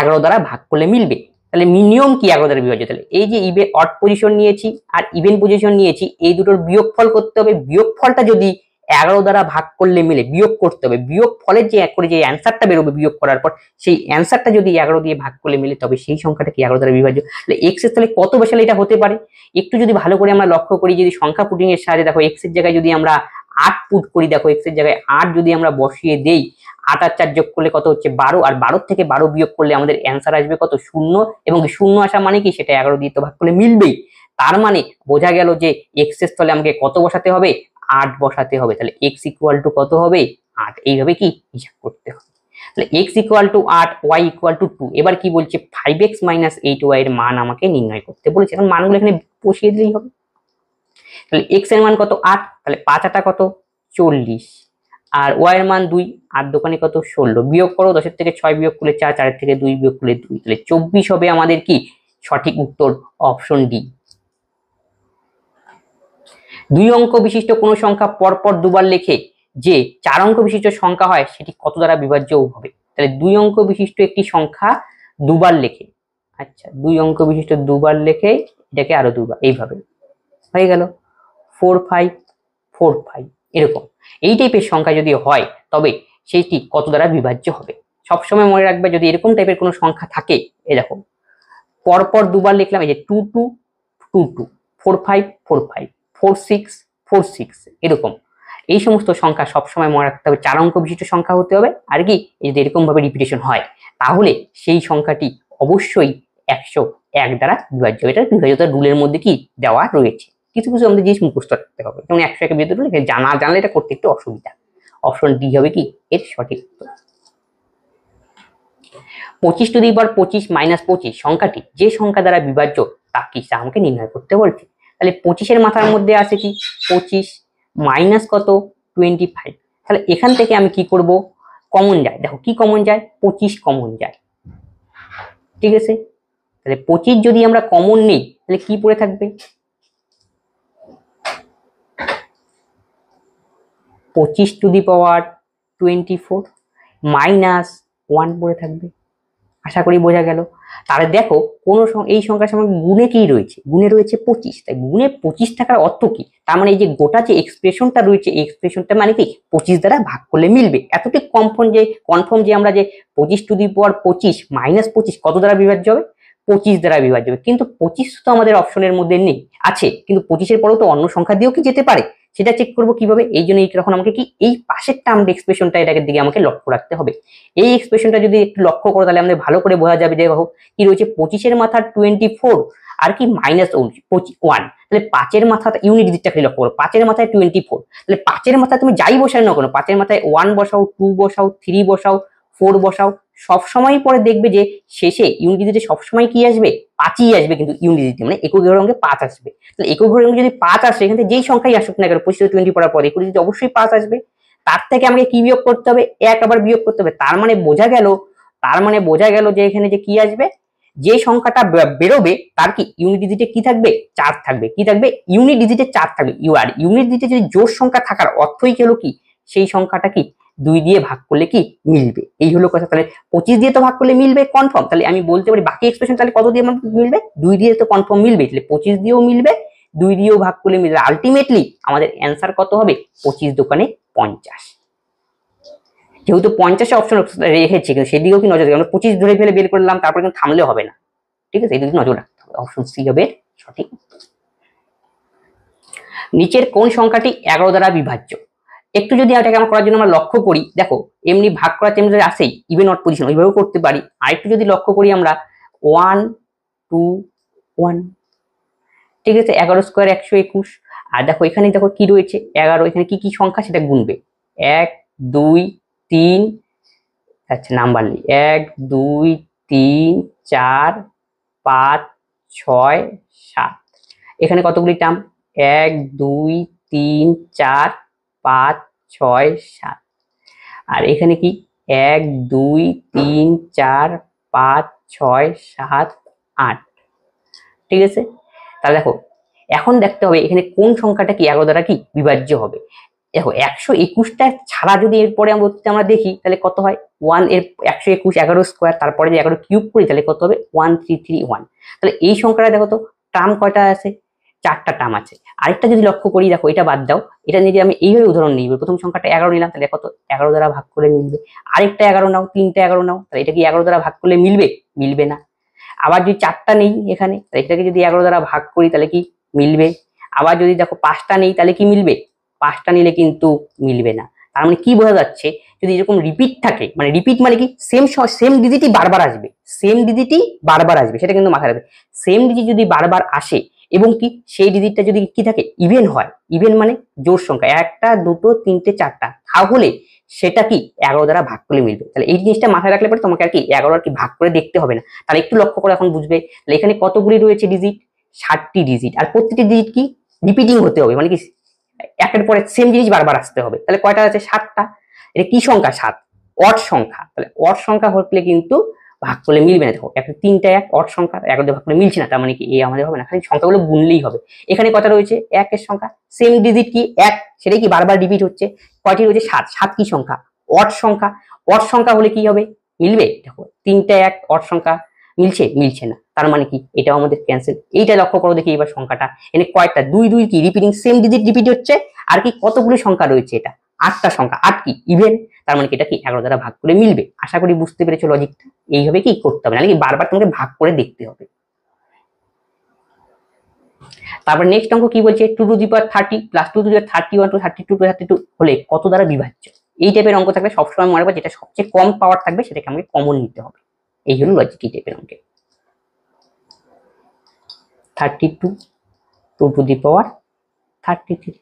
এগারো দ্বারা ভাগ করলে মিলবে তাহলে মিনিমাম কি এগারো দ্বারা বিভাজ্য তাহলে এই যে ইবে অট পজিশন নিয়েছি আর ইভেন পজিশন নিয়েছি এই দুটোর বিয়োগফল করতে হবে বিয়োগফলটা যদি এগারো দ্বারা ভাগ করলে মিলে বিয়োগ করতে হবে বিয়োগ ফলের যে করে যে অ্যান্সারটা বেরোবে বিয়োগ করার পর সেই অ্যান্সারটা যদি এগারো দিয়ে ভাগ করলে মিলে তবে সেই সংখ্যাটা কি এগারো দ্বারা বিভাজ্য তাহলে এক্স এর তাহলে কত বসালে এটা হতে পারে একটু যদি ভালো করে আমরা লক্ষ্য করি যদি সংখ্যা পুটিং এর সাহায্যে দেখো এক্স এর জায়গায় যদি আমরা আট পুট করি দেখো এক্স এর জায়গায় আট যদি আমরা বসিয়ে দেই আট আর চার যোগ করলে কত হচ্ছে বারো আর বারো থেকে বারো বিয়োগ করলে আমাদের অ্যান্সার আসবে কত শূন্য এবং শূন্য আসা মানে কি সেটা এগারো দিয়ে তো ভাগ করলে মিলবেই তার মানে বোঝা গেল যে এক্স এর স্থলে আমাকে কত বসাতে হবে আট বসাতে হবে তাহলে এক্স ইকুয়াল টু কত হবে আট এইভাবে কি হিসাব করতে হবে তাহলে এক্স ইকুয়াল টু আট ওয়াই ইকুয়াল টু টু এবার কি বলছে five x minus eight y এর মান আমাকে নির্ণয় করতে বলেছে এখন মানগুলো এখানে বসিয়ে দিলেই হবে তাহলে এক্স এর মান কত আট তাহলে পাঁচ আটা কত চল্লিশ আর ওয়াই এর মান দুই আট দোকানে কত ষোলো বিয়োগ করো দশের থেকে ছয় বিয়োগ করলে চার চারের থেকে দুই বিয়োগ করলে দুই তাহলে চব্বিশ হবে আমাদের কি সঠিক উত্তর অপশন ডি দুই অঙ্ক বিশিষ্ট কোনো সংখ্যা পরপর দুবার লেখে যে চার অঙ্ক বিশিষ্ট সংখ্যা হয় সেটি কত দ্বারা বিভাজ্য হবে তাহলে দুই অঙ্ক বিশিষ্ট একটি সংখ্যা দুবার লেখে আচ্ছা দুই অঙ্ক বিশিষ্ট দুবার লেখে এটাকে আরো দুবার এইভাবে হয়ে গেল ফোর ফাইভ ফোর ফাইভ এরকম এই টাইপের সংখ্যা যদি হয় তবে সেইটি কত দ্বারা বিভাজ্য হবে সবসময় মনে রাখবে যদি এরকম টাইপের কোনো সংখ্যা থাকে এ দেখো পরপর দুবার লিখলাম এই যে two two two two four five four five four six four six এরকম এই সমস্ত সংখ্যা সবসময় মনে রাখতে হবে চার অঙ্ক বিশিষ্ট সংখ্যা হতে হবে আর কি যদি এরকমভাবে রিপিটেশন হয় তাহলে সেই সংখ্যাটি অবশ্যই একশো এক দ্বারা বিভাজ্য এটা বিভাজ্যতার রুলের মধ্যে কি দেওয়া রয়েছে কিছু কিছু আমাদের জিনিস মুখস্থ রাখতে হবে যেমন একশো একে বিদ্যুৎ দিলে জানা জানলে এটা করতে একটু অসুবিধা অপশন ডি হবে কি এর সঠিক উত্তর পঁচিশ টু দি পর পঁচিশ মাইনাস পঁচিশ সংখ্যাটি যে সংখ্যা দ্বারা বিভাজ্য তা কি তা আমাকে নির্ণয় করতে বলছে তাহলে পঁচিশের মাথার মধ্যে আছে কি পঁচিশ মাইনাস কত টোয়েন্টি ফাইভ তাহলে এখান থেকে আমি কি করব কমন যায় দেখো কি কমন যায় পঁচিশ কমন যায় ঠিক আছে তাহলে পঁচিশ যদি আমরা কমন নেই তাহলে কি পড়ে থাকবে পঁচিশ to the power twenty four minus one পড়ে থাকবে আশা করি বোঝা গেল তাহলে দেখো কোন এই সংখ্যার সঙ্গে গুণে কি রয়েছে গুণে রয়েছে পঁচিশ তাই গুণে পঁচিশ টাকার অর্থ কী তার মানে এই যে গোটা যে এক্সপ্রেশনটা রয়েছে এই এক্সপ্রেশনটা মানে কি পঁচিশ দ্বারা ভাগ করলে মিলবে এতটি কনফার্ম যে কনফার্ম যে আমরা যে পঁচিশ টু দি পাওয়ার পঁচিশ মাইনাস পঁচিশ কত দ্বারা বিভাজ্য হবে পঁচিশ দ্বারা বিভাজ্য হবে কিন্তু পঁচিশ তো আমাদের অপশনের মধ্যে নেই আছে কিন্তু পঁচিশের পরেও তো অন্য সংখ্যা দিয়েও কি যেতে পারে সেটা চেক করব কিভাবে এই জন্য তখন আমাকে কি এই পাশের টার্ম এক্সপ্রেশনটা এটাকে দিকে আমাকে লক্ষ্য রাখতে হবে এই এক্সপ্রেশনটা যদি একটু লক্ষ্য করো তাহলে আমাদের ভালো করে বোঝা যাবে যে হোক কি রয়েছে পঁচিশের মাথা টোয়েন্টি ফোর আর কি মাইনাস ওয়ান তাহলে পাঁচের মাথা ইউনিট দিকটা খালি লক্ষ্য করো পাঁচের মাথায় টোয়েন্টি ফোর তাহলে পাঁচের মাথায় তুমি যাই বসাও না কেন পাঁচের মাথায় ওয়ান বসাও টু বসাও থ্রি বসাও ফোর বসাও সবসময় পরে দেখবে যে শেষে ইউনিটিতে সবসময় কি আসবে পাঁচই আসবে কিন্তু ইউনিটিতে মানে একক ঘরের অঙ্গে পাঁচ আসবে তাহলে একক ঘরের অঙ্গে যদি পাঁচ আসে এখানে যেই সংখ্যাই আসুক না কেন পঁচিশ টোয়েন্টি পড়ার পরে একুশ অবশ্যই পাঁচ আসবে তার থেকে আমাকে কি বিয়োগ করতে হবে এক আবার বিয়োগ করতে হবে তার মানে বোঝা গেল তার মানে বোঝা গেল যে এখানে যে কি আসবে যে সংখ্যাটা বেরোবে তার কি ইউনিট ডিজিটে কি থাকবে চার থাকবে কি থাকবে ইউনিট ডিজিটে চার থাকবে ইউ আর ইউনিট ডিজিটে যদি জোর সংখ্যা থাকার অর্থই হলো কি সেই সংখ্যাটা কি দুই দিয়ে ভাগ করলে কি মিলবে এই হলো কথা তাহলে পঁচিশ দিয়ে তো ভাগ করলে মিলবে কনফার্ম তাহলে আমি বলতে পারি বাকি এক্সপ্রেশন তাহলে কত দিয়ে মিলবে দুই দিয়ে তো কনফার্ম মিলবে তাহলে পঁচিশ দিয়েও মিলবে দুই দিয়েও ভাগ করলে মিলবে আলটিমেটলি আমাদের অ্যান্সার কত হবে পঁচিশ দোকানে পঞ্চাশ যেহেতু পঞ্চাশে অপশন রেখেছে কিন্তু সেদিকেও কি নজর আমরা পঁচিশ ধরে ফেলে বের করলাম তারপর কিন্তু থামলে হবে না ঠিক আছে এদিকে নজর রাখতে হবে অপশন সি হবে সঠিক নিচের কোন সংখ্যাটি এগারো দ্বারা বিভাজ্য একটু যদি এটাকে আমরা করার জন্য আমরা লক্ষ্য করি দেখো এমনি ভাগ করার চেম্বার আসেই ইভেন নট পজিশন ওইভাবেও করতে পারি আরেকটু যদি লক্ষ্য করি আমরা ওয়ান টু ওয়ান ঠিক আছে এগারো স্কোয়ার একশো একুশ আর দেখো এখানে দেখো কি রয়েছে এগারো এখানে কি কি সংখ্যা সেটা গুনবে এক দুই তিন আচ্ছা নাম্বার লি এক দুই তিন চার পাঁচ ছয় সাত এখানে কতগুলি টার্ম এক দুই তিন চার পাঁচ ছয় সাত আর এখানে কি এক দুই তিন চার পাঁচ ছয় সাত আট ঠিক আছে তাহলে দেখো এখন দেখতে হবে এখানে কোন সংখ্যাটা কি এগারো দ্বারা কি বিভাজ্য হবে দেখো একশো একুশটা ছাড়া যদি এরপরে আমরা দেখি তাহলে কত হয় ওয়ান এর একশো একুশ এগারো স্কোয়ার তারপরে যদি এগারো কিউব করি তাহলে কত হবে ওয়ান থ্রি থ্রি ওয়ান তাহলে এই সংখ্যাটা দেখো তো টার্ম কয়টা আছে চারটা টার্ম আছে আরেকটা যদি লক্ষ্য করি দেখো এটা বাদ দাও এটা যদি আমি এইভাবে উদাহরণ নিই প্রথম সংখ্যাটা এগারো নিলাম তাহলে কত এগারো দ্বারা ভাগ করে মিলবে আরেকটা এগারো নাও তিনটা এগারো নাও তাহলে এটা কি এগারো দ্বারা ভাগ করলে মিলবে মিলবে না আবার যদি চারটা নেই এখানে তাহলে এটাকে যদি এগারো দ্বারা ভাগ করি তাহলে কি মিলবে আবার যদি দেখো পাঁচটা নেই তাহলে কি মিলবে পাঁচটা নিলে কিন্তু মিলবে না তার মানে কি বোঝা যাচ্ছে যদি এরকম রিপিট থাকে মানে রিপিট মানে কি সেম সেম ডিজিটই বারবার আসবে সেম ডিজিটই বারবার আসবে সেটা কিন্তু মাথায় রাখবে সেম ডিজিট যদি বারবার আসে এবং কি সেই ডিজিটটা যদি কি থাকে ইভেন হয় ইভেন মানে জোর সংখ্যা একটা দুটো তিনটে চারটা তাহলে সেটা কি এগারো দ্বারা ভাগ করে মিলবে তাহলে এই জিনিসটা মাথায় রাখলে পরে তোমাকে আর কি এগারো আর কি ভাগ করে দেখতে হবে না তাহলে একটু লক্ষ্য করে এখন বুঝবে তাহলে এখানে কতগুলি রয়েছে ডিজিট ষাটটি ডিজিট আর প্রতিটি ডিজিট কি রিপিটিং হতে হবে মানে কি একের পরে সেম জিনিস বারবার আসতে হবে তাহলে কয়টা আছে সাতটা এটা কি সংখ্যা সাত অট সংখ্যা তাহলে অট সংখ্যা হলে কিন্তু ভাগ করলে মিলবে না দেখো একটা তিনটা এক অট সংখ্যা এক দিয়ে ভাগ করলে মিলছে না তার মানে কি এ আমাদের হবে না খালি সংখ্যাগুলো গুনলেই হবে এখানে কথা রয়েছে একের সংখ্যা সেম ডিজিট কি এক সেটাই কি বারবার ডিভিট হচ্ছে কয়টি রয়েছে সাত সাত কি সংখ্যা অট সংখ্যা অট সংখ্যা হলে কি হবে মিলবে দেখো তিনটা এক অট সংখ্যা মিলছে মিলছে না তার মানে কি এটাও আমাদের ক্যান্সেল এইটা লক্ষ্য করো দেখি এবার সংখ্যাটা এনে কয়েকটা দুই দুই কি রিপিটিং সেম ডিজিট রিপিট হচ্ছে আর কি কতগুলো সংখ্যা রয়েছে এটা আটটা সংখ্যা আট কি ইভেন তার মানে কি এটা কি এগারো দ্বারা ভাগ করে মিলবে আশা করি বুঝতে পেরেছো লজিকটা এইভাবে কি করতে হবে নাকি বারবার তোমাকে ভাগ করে দেখতে হবে তারপর নেক্সট অঙ্ক কি বলছে two to the power thirty plus two to the thirty one two thirty two two thirty two হলে কত দ্বারা বিভাজ্য এই টাইপের অঙ্ক থাকলে সবসময় মনে রাখবে যেটা সবচেয়ে কম পাওয়ার থাকবে সেটাকে আমাকে কমন নিতে হবে এই হলো লজিক এই টাইপের অঙ্কে thirty two two to the power thirty three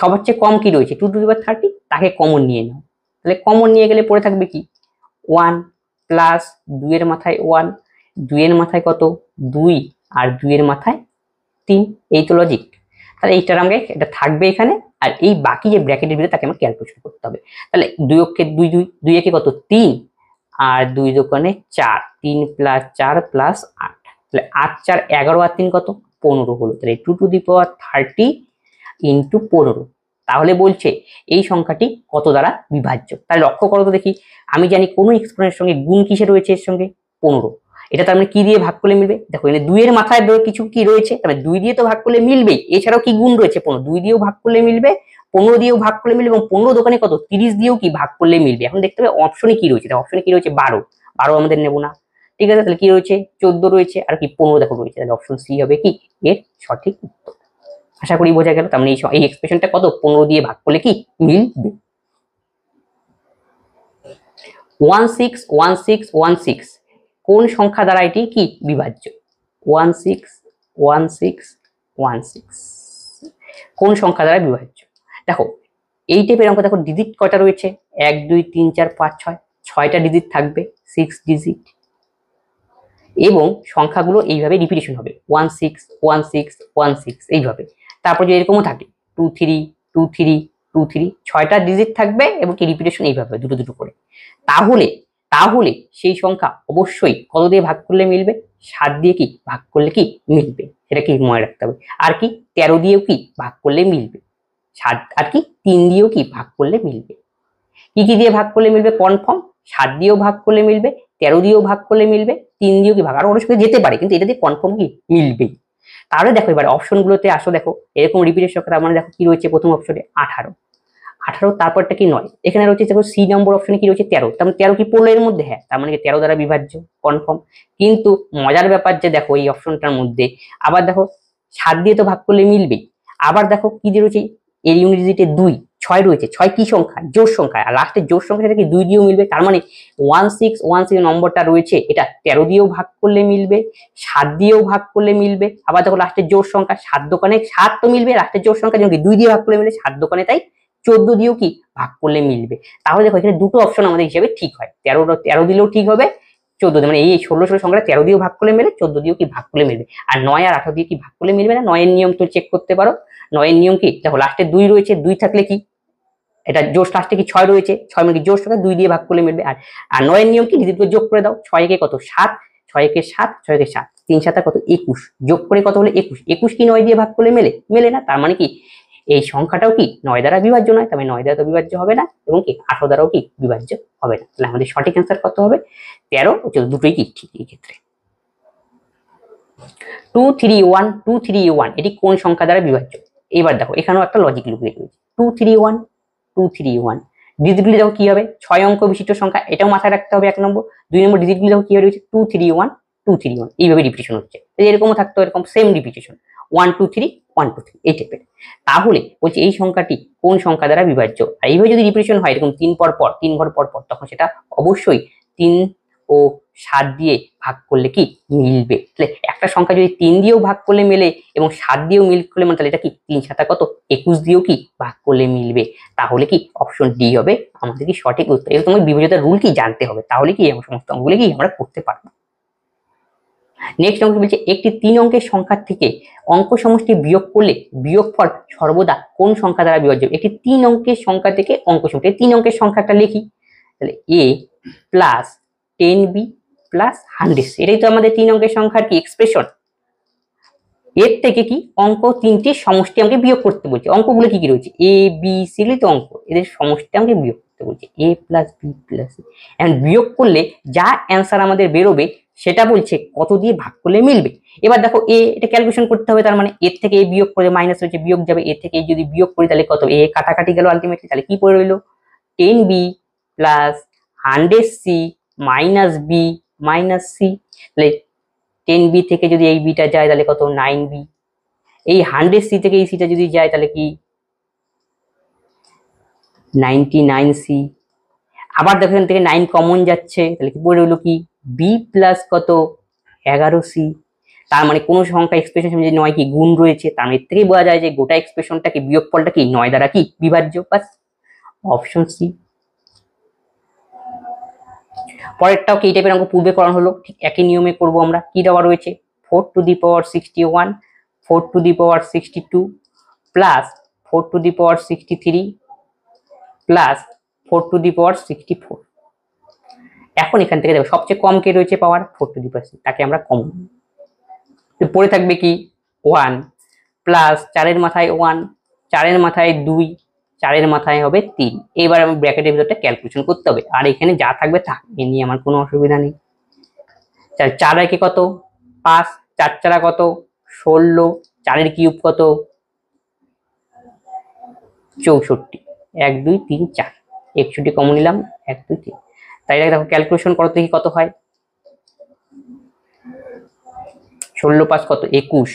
সবার চেয়ে কম কি রয়েছে two to the power thirty তাকে কমন নিয়ে নাও তাহলে কমন নিয়ে গেলে পড়ে থাকবে কি ওয়ান প্লাস দুইয়ের মাথায় ওয়ান দুইয়ের মাথায় কত দুই আর দুইয়ের মাথায় তিন এই তো লজিক তাহলে এইটার আমাকে এটা থাকবে এখানে আর এই বাকি যে ব্র্যাকেটের ভিতরে তাকে আমার ক্যালকুলেশন করতে হবে তাহলে দুই অক্ষে দুই দুই দুই একে কত তিন আর দুই দোকানে চার তিন প্লাস চার প্লাস আট তাহলে আট চার এগারো আর তিন কত পনেরো হলো তাহলে two to the power thirty into পনেরো তাহলে বলছে এই সংখ্যাটি কত দ্বারা বিভাজ্য তাহলে লক্ষ্য করো তো দেখি আমি জানি কোনো এক্সপোনেন্টের সঙ্গে গুণ কিসে রয়েছে এর সঙ্গে পনেরো এটা তার মানে কি দিয়ে ভাগ করলে মিলবে দেখো এখানে দুইয়ের মাথায় কিছু কি রয়েছে তবে মানে দুই দিয়ে তো ভাগ করলে মিলবেই এছাড়াও কি গুণ রয়েছে পনেরো দুই দিয়েও ভাগ করলে মিলবে পনেরো দিয়েও ভাগ করলে মিলবে এবং পনেরো দোকানে কত তিরিশ দিয়েও কি ভাগ করলে মিলবে এখন দেখতে হবে অপশনে কি রয়েছে অপশনে কি রয়েছে বারো বারো আমাদের নেবো না ঠিক আছে তাহলে কি রয়েছে চোদ্দ রয়েছে আর কি পনেরো দেখো রয়েছে তাহলে অপশন সি হবে কি এর সঠিক উত্তর আশা করি বোঝা গেল তার মানে এই এক্সপ্রেশনটা কত পনেরো দিয়ে ভাগ করলে কি মিলবে one six one six one six কোন সংখ্যা দ্বারা এটি কি বিভাজ্য one six one six one six কোন সংখ্যা দ্বারা বিভাজ্য দেখো এই টাইপের অঙ্ক দেখো ডিজিট কটা রয়েছে এক দুই তিন চার পাঁচ ছয় ছয়টা ডিজিট থাকবে সিক্স ডিজিট এবং সংখ্যাগুলো এইভাবে রিপিটেশন হবে one six one six one six এইভাবে তারপর যদি এরকমও থাকে two three two three two three ছয়টা ডিজিট থাকবে এবং কি রিপিটেশন এইভাবে দুটো দুটো করে তাহলে তাহলে সেই সংখ্যা অবশ্যই কত দিয়ে ভাগ করলে মিলবে সাত দিয়ে কি ভাগ করলে কি মিলবে সেটা কি মনে রাখতে হবে আর কি তেরো দিয়েও কি ভাগ করলে মিলবে সাত আর কি তিন দিয়েও কি ভাগ করলে মিলবে কি কি দিয়ে ভাগ করলে মিলবে কনফার্ম সাত দিয়েও ভাগ করলে মিলবে তেরো দিয়েও ভাগ করলে মিলবে তিন দিয়েও কি ভাগ আর অনেক যেতে পারে কিন্তু এটা দিয়ে কনফার্ম কি মিলবেই তাহলে দেখো এবার অপশনগুলোতে আসো দেখো এরকম রিপিটের সংখ্যা তার মানে দেখো কি রয়েছে প্রথম অপশনে আঠারো আঠারো তারপরটা কি নয় এখানে রয়েছে দেখো সি নম্বর অপশনে কি রয়েছে তেরো তার মানে তেরো কি পনেরো এর মধ্যে হ্যাঁ তার মানে কি তেরো দ্বারা বিভাজ্য কনফার্ম কিন্তু মজার ব্যাপার যে দেখো এই অপশনটার মধ্যে আবার দেখো সাত দিয়ে তো ভাগ করলে মিলবেই আবার দেখো কি যে রয়েছে এর ইউনিট দুই ছয় রয়েছে ছয় কি সংখ্যা জোর সংখ্যা আর লাস্টের জোর সংখ্যা থেকে দুই দিয়েও মিলবে তার মানে ওয়ান সিক্স ওয়ান সিক্স নম্বরটা রয়েছে এটা তেরো দিয়েও ভাগ করলে মিলবে সাত দিয়েও ভাগ করলে মিলবে আবার দেখো লাস্টের জোর সংখ্যা সাত দোকানে সাত তো মিলবে লাস্টের জোর সংখ্যা যেমন দুই দিয়ে ভাগ করলে মিলবে সাত দোকানে তাই চোদ্দ দিয়েও কি ভাগ করলে মিলবে তাহলে দেখো এখানে দুটো অপশন আমাদের হিসাবে ঠিক হয় তেরো তেরো দিলেও ঠিক হবে চোদ্দ দিয়ে মানে এই ষোলো ষোলো সংখ্যাটা তেরো দিয়েও ভাগ করলে মিলে চোদ্দ দিয়েও কি ভাগ করলে মিলবে আর নয় আর আঠারো দিয়ে কি ভাগ করলে মিলবে না নয়ের নিয়ম তো চেক করতে পারো নয়ের নিয়ম কি দেখো লাস্টে দুই রয়েছে দুই থাকলে কি এটা জোশ লাস্টে কি ছয় রয়েছে ছয় মিনিট মানে কি জোশটাকে দুই দিয়ে ভাগ করলে মিলবে আর আর নয়ের নিয়ম কি দ্বিতীয় যোগ করে দাও একে কত সাত ছয়কে সাত ছয়কে সাত তিন সাতা কত একুশ যোগ করে কত হলে একুশ একুশ কি নয় দিয়ে ভাগ করলে মেলে মেলে না তার মানে কি এই সংখ্যাটাও কি নয় দ্বারা বিভাজ্য নয় তবে নয় দ্বারা তো বিভাজ্য হবে না এবং কি আঠারো দ্বারাও কি বিভাজ্য হবে না তাহলে আমাদের সঠিক অ্যান্সার কত হবে তেরো দুটোই কি ঠিক এই ক্ষেত্রে two three one two three one এটি কোন সংখ্যা দ্বারা বিভাজ্য এবার দেখো এখানেও একটা লজিক লুক রয়েছে two three one two three one ডিজিটগুলি দেখো কি হবে ছয় অঙ্ক বিশিষ্ট সংখ্যা এটাও মাথায় রাখতে হবে এক নম্বর দুই নম্বর ডিজিটগুলি দেখো কি রয়েছে two three one two three one এইভাবে রিপিটেশন হচ্ছে এরকমও থাকতো এরকম same repetition one two three one two three এই টাইপের তাহলে বলছি এই সংখ্যাটি কোন সংখ্যা দ্বারা বিভাজ্য আর এইভাবে যদি রিপিটেশন হয় এরকম তিন পর পর তিন ঘর পর পর তখন সেটা অবশ্যই তিন ও সাত দিয়ে ভাগ করলে কি মিলবে তাহলে একটা সংখ্যা যদি তিন দিয়েও ভাগ করলে মেলে এবং সাত দিয়েও মিল করলে মানে তাহলে এটা কি তিন সাতা কত একুশ দিয়েও কি ভাগ করলে মিলবে তাহলে কি অপশন ডি হবে আমাদের কি সঠিক উত্তর এবং তোমার বিভিন্নতার রুল কি জানতে হবে তাহলে কি এমন সমস্ত অঙ্কগুলো কি আমরা করতে পারবো নেক্সট অঙ্ক বলছে একটি তিন অঙ্কের সংখ্যা থেকে অঙ্ক সমষ্টি বিয়োগ করলে বিয়োগফল সর্বদা কোন সংখ্যা দ্বারা বিয়োগ একটি তিন অঙ্কের সংখ্যা থেকে অঙ্ক সমষ্টি তিন অঙ্কের সংখ্যাটা লিখি তাহলে a plus ten b plus hundred এটাই তো আমাদের তিন অঙ্কের সংখ্যার কি এক্সপ্রেশন এর থেকে কি অঙ্ক তিনটি সমষ্টি আমাকে বিয়োগ করতে বলছে অঙ্কগুলো কি কি রয়েছে এ বি সি তো অঙ্ক এদের সমষ্টি আমাকে বিয়োগ করতে বলছে a plus b plus and বিয়োগ করলে যা অ্যান্সার আমাদের বেরোবে সেটা বলছে কত দিয়ে ভাগ করলে মিলবে এবার দেখো এ এটা ক্যালকুলেশন করতে হবে তার মানে এর থেকে এ বিয়োগ করে মাইনাস হয়েছে বিয়োগ যাবে এর থেকে যদি বিয়োগ করি তাহলে কত এ কাটাকাটি গেল আলটিমেটলি তাহলে কি পড়ে রইলো ten b plus hundred c minus b minus c তাহলে টেন বি থেকে যদি এই বিটা যায় তাহলে কত নাইন বি এই হান্ড্রেড সি থেকে এই সিটা যদি যায় তাহলে কি নাইনটি নাইন সি আবার দেখো থেকে নাইন কমন যাচ্ছে তাহলে কি বলে হলো কি বি প্লাস কত এগারো সি তার মানে কোনো সংখ্যা এক্সপ্রেশন সামনে নয় কি গুণ রয়েছে তার মানে থেকেই বোঝা যায় যে গোটা এক্সপ্রেশনটা কি বিয়োগফলটা কি নয় দ্বারা কি বিভাজ্য বাস অপশন সি পরেরটাও কি এই টাইপের অঙ্ক পূর্বে করানো হলো ঠিক একই নিয়মে করব আমরা কি দেওয়া রয়েছে four to the power sixty one four to the power sixty two plus four to the power sixty three plus four to the power sixty four এখন এখান থেকে দেখো সবচেয়ে কম কে রয়েছে পাওয়ার ফোর টু দি পাওয়ার তাকে আমরা কম পড়ে থাকবে কি ওয়ান প্লাস চারের মাথায় ওয়ান চারের মাথায় দুই চারের মাথায় হবে তিন এইবার আমি ব্র্যাকেটের ভিতরটা ক্যালকুলেশন করতে হবে আর এখানে যা থাকবে থাক এ নিয়ে আমার কোনো অসুবিধা নেই চার একে কত পাঁচ চার চারা কত ষোলো চারের কিউব কত চৌষট্টি এক দুই তিন চার একষট্টি কমন নিলাম এক দুই তিন তাই দেখো ক্যালকুলেশন করো দেখি কত হয় ষোলো পাঁচ কত একুশ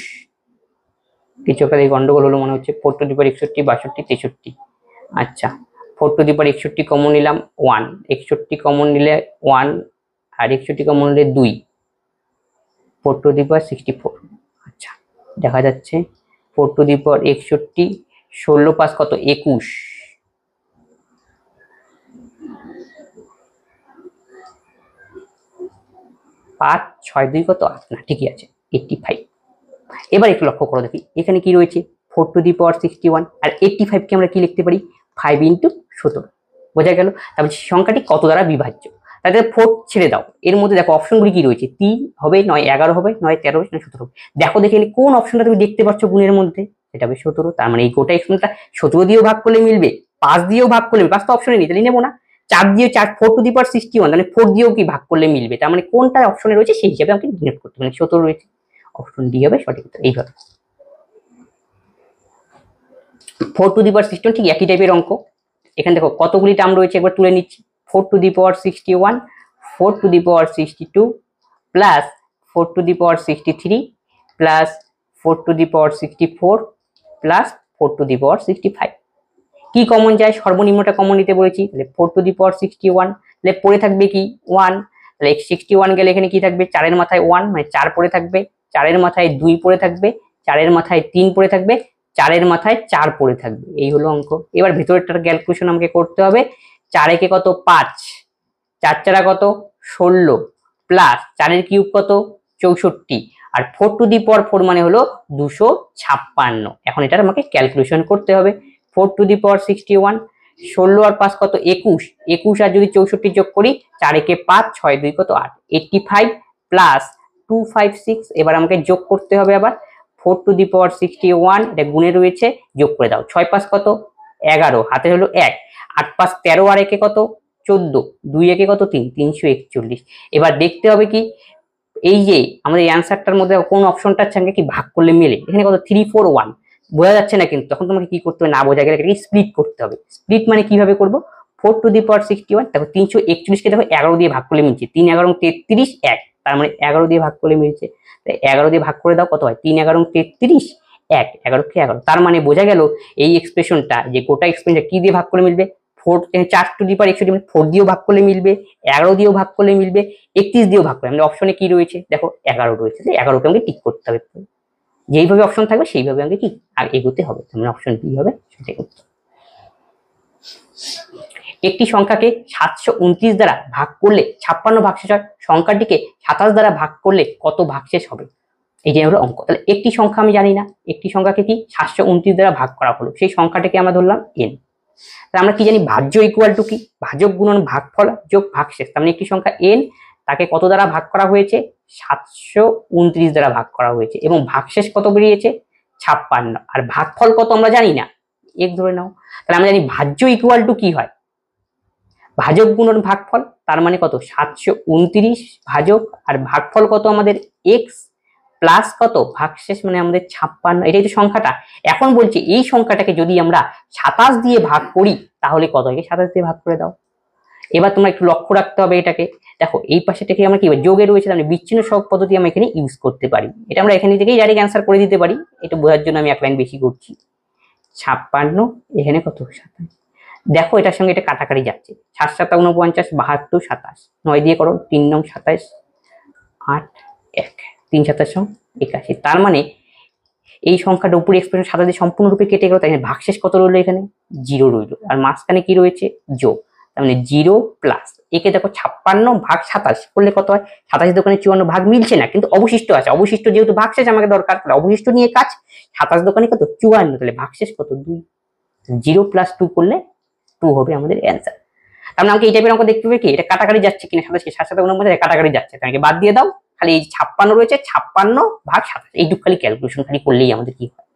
কিছু একটা গন্ডগোল হলো মনে হচ্ছে পঁয়ষট্টি পর একষট্টি বাষট্টি তেষট্টি আচ্ছা ফোর টু দি পার একষট্টি কমন নিলাম ওয়ান একষট্টি কমন নিলে ওয়ান আর একষট্টি কমন নিলে দুই four to the power sixty four আচ্ছা দেখা যাচ্ছে ফোর টু দি পার একষট্টি ষোলো পাঁচ কত একুশ পাঁচ ছয় দুই কত না ঠিকই আছে এইটটি ফাইভ এবার একটু লক্ষ্য করো দেখি এখানে কি রয়েছে four to the power sixty one আর এইটটি ফাইভকে আমরা কি লিখতে পারি ফাইভ ইন্টু সতেরো বোঝা গেল তারপর সংখ্যাটি কত দ্বারা বিভাজ্য তাহলে ফোর ছেড়ে দাও এর মধ্যে দেখো অপশনগুলি কি রয়েছে তিন হবে নয় এগারো হবে নয় তেরো হবে নয় সতেরো দেখো দেখে কোন অপশনটা তুমি দেখতে পাচ্ছ গুণের মধ্যে সেটা হবে সতেরো তার মানে এই গোটা এক্সপেন্সটা সতেরো দিয়েও ভাগ করলে মিলবে পাঁচ দিয়েও ভাগ করলে পাঁচ তো অপশনে নেই তাহলে নেবো না চার দিয়ে চার four to the power sixty one মানে ফোর দিয়েও কি ভাগ করলে মিলবে তার মানে কোনটা অপশনে রয়েছে সেই হিসাবে আমাকে ডিনোট করতে হবে মানে সতেরো রয়েছে অপশন ডি হবে সঠিক উত্তর এইভাবে four to the power sixty ঠিক একই টাইপের অঙ্ক এখানে দেখো কতগুলি টার্ম রয়েছে একবার তুলে নিচ্ছি four to the power sixty one four to the power sixty two plus four to the power sixty three plus four to the power sixty four plus four to the power sixty five কী common যায় সর্বনিম্নটা common নিতে বলেছি তাহলে four to the power sixty one তাহলে পড়ে থাকবে কি ওয়ান তাহলে সিক্সটি ওয়ান গেলে এখানে কি থাকবে চারের মাথায় ওয়ান মানে চার পড়ে থাকবে চারের মাথায় দুই পড়ে থাকবে চারের মাথায় তিন পড়ে থাকবে চারের মাথায় চার পড়ে থাকবে এই হলো অঙ্ক এবার ভিতরেরটার ক্যালকুলেশন আমাকে করতে হবে চারে কে কত পাঁচ চার চারা কত ষোলো প্লাস চারের কিউব কত চৌষট্টি আর ফোর টু দি পর ফোর মানে হলো দুশো ছাপ্পান্ন এখন এটার আমাকে ক্যালকুলেশন করতে হবে ফোর টু দি পর সিক্সটি ওয়ান ষোলো আর পাঁচ কত একুশ একুশ আর যদি চৌষট্টি যোগ করি চারেকে পাঁচ ছয় দুই কত আট eighty five plus two five six এবার আমাকে যোগ করতে হবে আবার four to the power sixty one এটা গুণে রয়েছে যোগ করে দাও ছয় পাঁচ কত এগারো হাতে হলো এক আট পাঁচ তেরো আর একে কত চোদ্দো দুই একে কত তিন তিনশো একচল্লিশ এবার দেখতে হবে কি এই যে আমাদের অ্যান্সারটার মধ্যে কোন অপশনটার সঙ্গে কি ভাগ করলে মেলে এখানে কত থ্রি ফোর ওয়ান বোঝা যাচ্ছে না কিন্তু তখন তোমাকে কি করতে হবে না বোঝা গেলে এটাকে স্প্লিট করতে হবে স্প্লিট মানে কিভাবে করবো four to the power sixty one দেখো তিনশো একচল্লিশকে দেখো এগারো দিয়ে ভাগ করলে মিলছে তিন এগারো তেত্রিশ এক তার মানে এগারো দিয়ে ভাগ করলে মিলছে এগারো দিয়ে ভাগ করে দাও কত হয় তিন এগারো তেত্রিশ এক এগারো কি এগারো তার মানে বোঝা গেল এই এক্সপ্রেশনটা যে গোটা এক্সপ্রেশনটা কি দিয়ে ভাগ করে মিলবে ফোর চার টু ডিপার পার একশো ডিমেন্ট ফোর দিয়েও ভাগ করলে মিলবে এগারো দিয়েও ভাগ করলে মিলবে একত্রিশ দিয়েও ভাগ করলে আমাদের অপশনে কি রয়েছে দেখো এগারো রয়েছে এগারোকে আমাকে টিক করতে হবে যেইভাবে অপশন থাকবে সেইভাবে আমাকে কি আর এগোতে হবে মানে অপশন বি হবে একটি সংখ্যাকে সাতশো উনত্রিশ দ্বারা ভাগ করলে ছাপ্পান্ন ভাগ শেষ হয় সংখ্যাটিকে সাতাশ দ্বারা ভাগ করলে কত শেষ হবে এই যে হলো অঙ্ক তাহলে একটি সংখ্যা আমি জানি না একটি সংখ্যাকে কি সাতশো উনত্রিশ দ্বারা ভাগ করা হলো সেই সংখ্যাটাকে আমরা ধরলাম এন তাহলে আমরা কি জানি ভাজ্য ইকুয়াল টু কি ভাজক গুণন ফল যোগ শেষ তার মানে একটি সংখ্যা এন তাকে কত দ্বারা ভাগ করা হয়েছে সাতশো উনত্রিশ দ্বারা ভাগ করা হয়েছে এবং শেষ কত বেরিয়েছে ছাপ্পান্ন আর ভাগ ফল কত আমরা জানি না এক ধরে নাও তাহলে আমরা জানি ভাজ্য ইকুয়াল টু কি হয় ভাজক গুণন ভাগফল তার মানে কত সাতশো উনত্রিশ ভাজক আর ভাগফল কত আমাদের এক্স প্লাস কত ভাগশেষ মানে আমাদের ছাপ্পান্ন এটাই তো সংখ্যাটা এখন বলছি এই সংখ্যাটাকে যদি আমরা সাতাশ দিয়ে ভাগ করি তাহলে কত একে সাতাশ দিয়ে ভাগ করে দাও এবার তোমরা একটু লক্ষ্য রাখতে হবে এটাকে দেখো এই পাশেটাকে আমরা কি যোগে রয়েছে আমি মানে বিচ্ছিন্ন সব পদ্ধতি আমরা এখানে ইউজ করতে পারি এটা আমরা এখানে থেকেই ডাইরেক্ট অ্যান্সার করে দিতে পারি এটা বোঝার জন্য আমি এক লাইন বেশি করছি ছাপ্পান্ন এখানে কত সাতাশ দেখো এটার সঙ্গে এটা কাটাকাটি যাচ্ছে সাত সাতা উনপঞ্চাশ বাহাত্তর সাতাশ নয় দিয়ে করো তিন নং সাতাশ আট এক তিন সাতাশ একাশি তার মানে এই সংখ্যাটা উপরে এক্সপ্রেশন সাতা দিয়ে সম্পূর্ণরূপে কেটে গেল তাই ভাগশেষ কত রইলো এখানে জিরো রইলো আর মাঝখানে কি রয়েছে যোগ তার মানে জিরো প্লাস একে দেখো ছাপ্পান্ন ভাগ সাতাশ করলে কত হয় সাতাশ দোকানে চুয়ান্ন ভাগ মিলছে না কিন্তু অবশিষ্ট আছে অবশিষ্ট যেহেতু ভাগশেষ আমাকে দরকার তাহলে অবশিষ্ট নিয়ে কাজ সাতাশ দোকানে কত চুয়ান্ন তাহলে ভাগশেষ কত দুই জিরো প্লাস টু করলে টু হবে আমাদের অ্যান্সার তার মানে আমাকে এই টাইপের অঙ্ক দেখতে হবে কি এটা কাটাকারি যাচ্ছে কিনা সাতাশকে সাত সাথে মধ্যে কাটাকারি যাচ্ছে তাকে মানে বাদ দিয়ে দাও খালি এই ছাপ্পান্ন রয়েছে ছাপ্পান্ন ভাগ সাতাশ এইটুকু খালি ক্যালকুলেশন খালি করলেই আমাদের কি হয়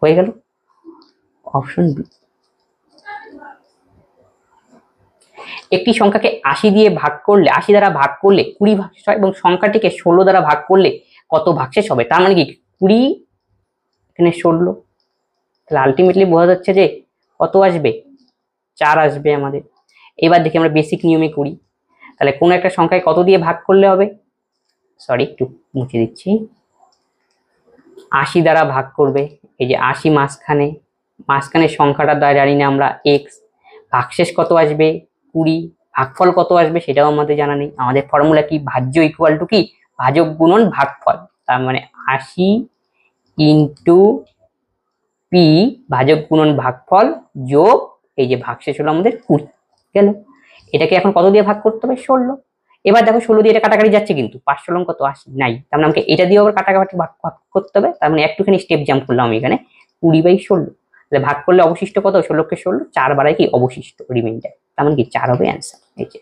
হয়ে গেল অপশন বি একটি সংখ্যাকে আশি দিয়ে ভাগ করলে আশি দ্বারা ভাগ করলে কুড়ি ভাগশেষ হয় এবং সংখ্যাটিকে ষোলো দ্বারা ভাগ করলে কত শেষ হবে তার মানে কি কুড়ি এখানে ষোলো তাহলে আলটিমেটলি বোঝা যাচ্ছে যে কত আসবে চার আসবে আমাদের এবার দেখি আমরা বেসিক নিয়মে করি তাহলে কোন একটা সংখ্যায় কত দিয়ে ভাগ করলে হবে সরি একটু মুছে দিচ্ছি আশি দ্বারা ভাগ করবে এই যে আশি মাসখানে মাঝখানে সংখ্যাটা দ্বারা জানি না আমরা এক্স ভাগশেষ কত আসবে কুড়ি ভাগফল কত আসবে সেটাও আমাদের জানা নেই আমাদের ফর্মুলা কি ভাজ্য ইকুয়াল টু কি ভাজক গুণন ভাগফল তার মানে আশি ইন্টু পি ভাজক গুণন ভাগফল যোগ এই যে ভাগ শেষ হলো আমাদের কুড়ি গেল এটাকে এখন কত দিয়ে ভাগ করতে হবে ষোলো এবার দেখো ষোলো দিয়ে এটা কাটাকাটি যাচ্ছে কিন্তু পাঁচশো লঙ্ক তো আসি নাই তার মানে আমাকে এটা দিয়ে আবার কাটাকাটি ভাগ ভাগ করতে হবে তার মানে একটুখানি স্টেপ জাম্প করলাম আমি এখানে কুড়ি বাই ষোলো তাহলে ভাগ করলে অবশিষ্ট কত ষোলোকে ষোলো চার বারাই কি অবশিষ্ট রিমাইন্ডার তার মানে কি চার হবে অ্যান্সার এই যে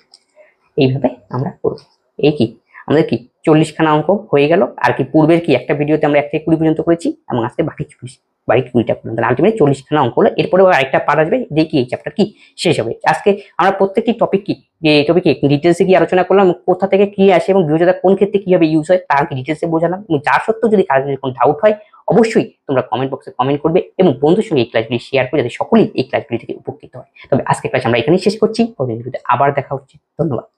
এইভাবে আমরা করব এই কি আমাদের কি চল্লিশখানা অঙ্ক হয়ে গেল আর কি পূর্বের কি একটা ভিডিওতে আমরা এক থেকে কুড়ি পর্যন্ত করেছি এবং আজকে বাকি চল্লিশ বাই কুড়িটা পর্যন্ত আলটিমেটলি মানে চল্লিশখানা অঙ্ক হলো এরপরে আরেকটা পার আসবে দেখি এই চ্যাপ্টার কি শেষ হবে আজকে আমরা প্রত্যেকটি টপিক কি যে টপিকে ডিটেলসে কি আলোচনা করলাম কোথা থেকে কি আসে এবং বিরোধিতা কোন ক্ষেত্রে কিভাবে ইউজ হয় তাকে ডিটেলসে বোঝালাম এবং যা সত্ত্বেও যদি কারো কোনো ডাউট হয় অবশ্যই তোমরা কমেন্ট বক্সে কমেন্ট করবে এবং বন্ধুর সঙ্গে এই ক্লাসগুলি শেয়ার করে যাতে সকলেই এই ক্লাসগুলি থেকে উপকৃত হয় তবে আজকে ক্লাস আমরা এখানেই শেষ করছি আবার দেখা হচ্ছে ধন্যবাদ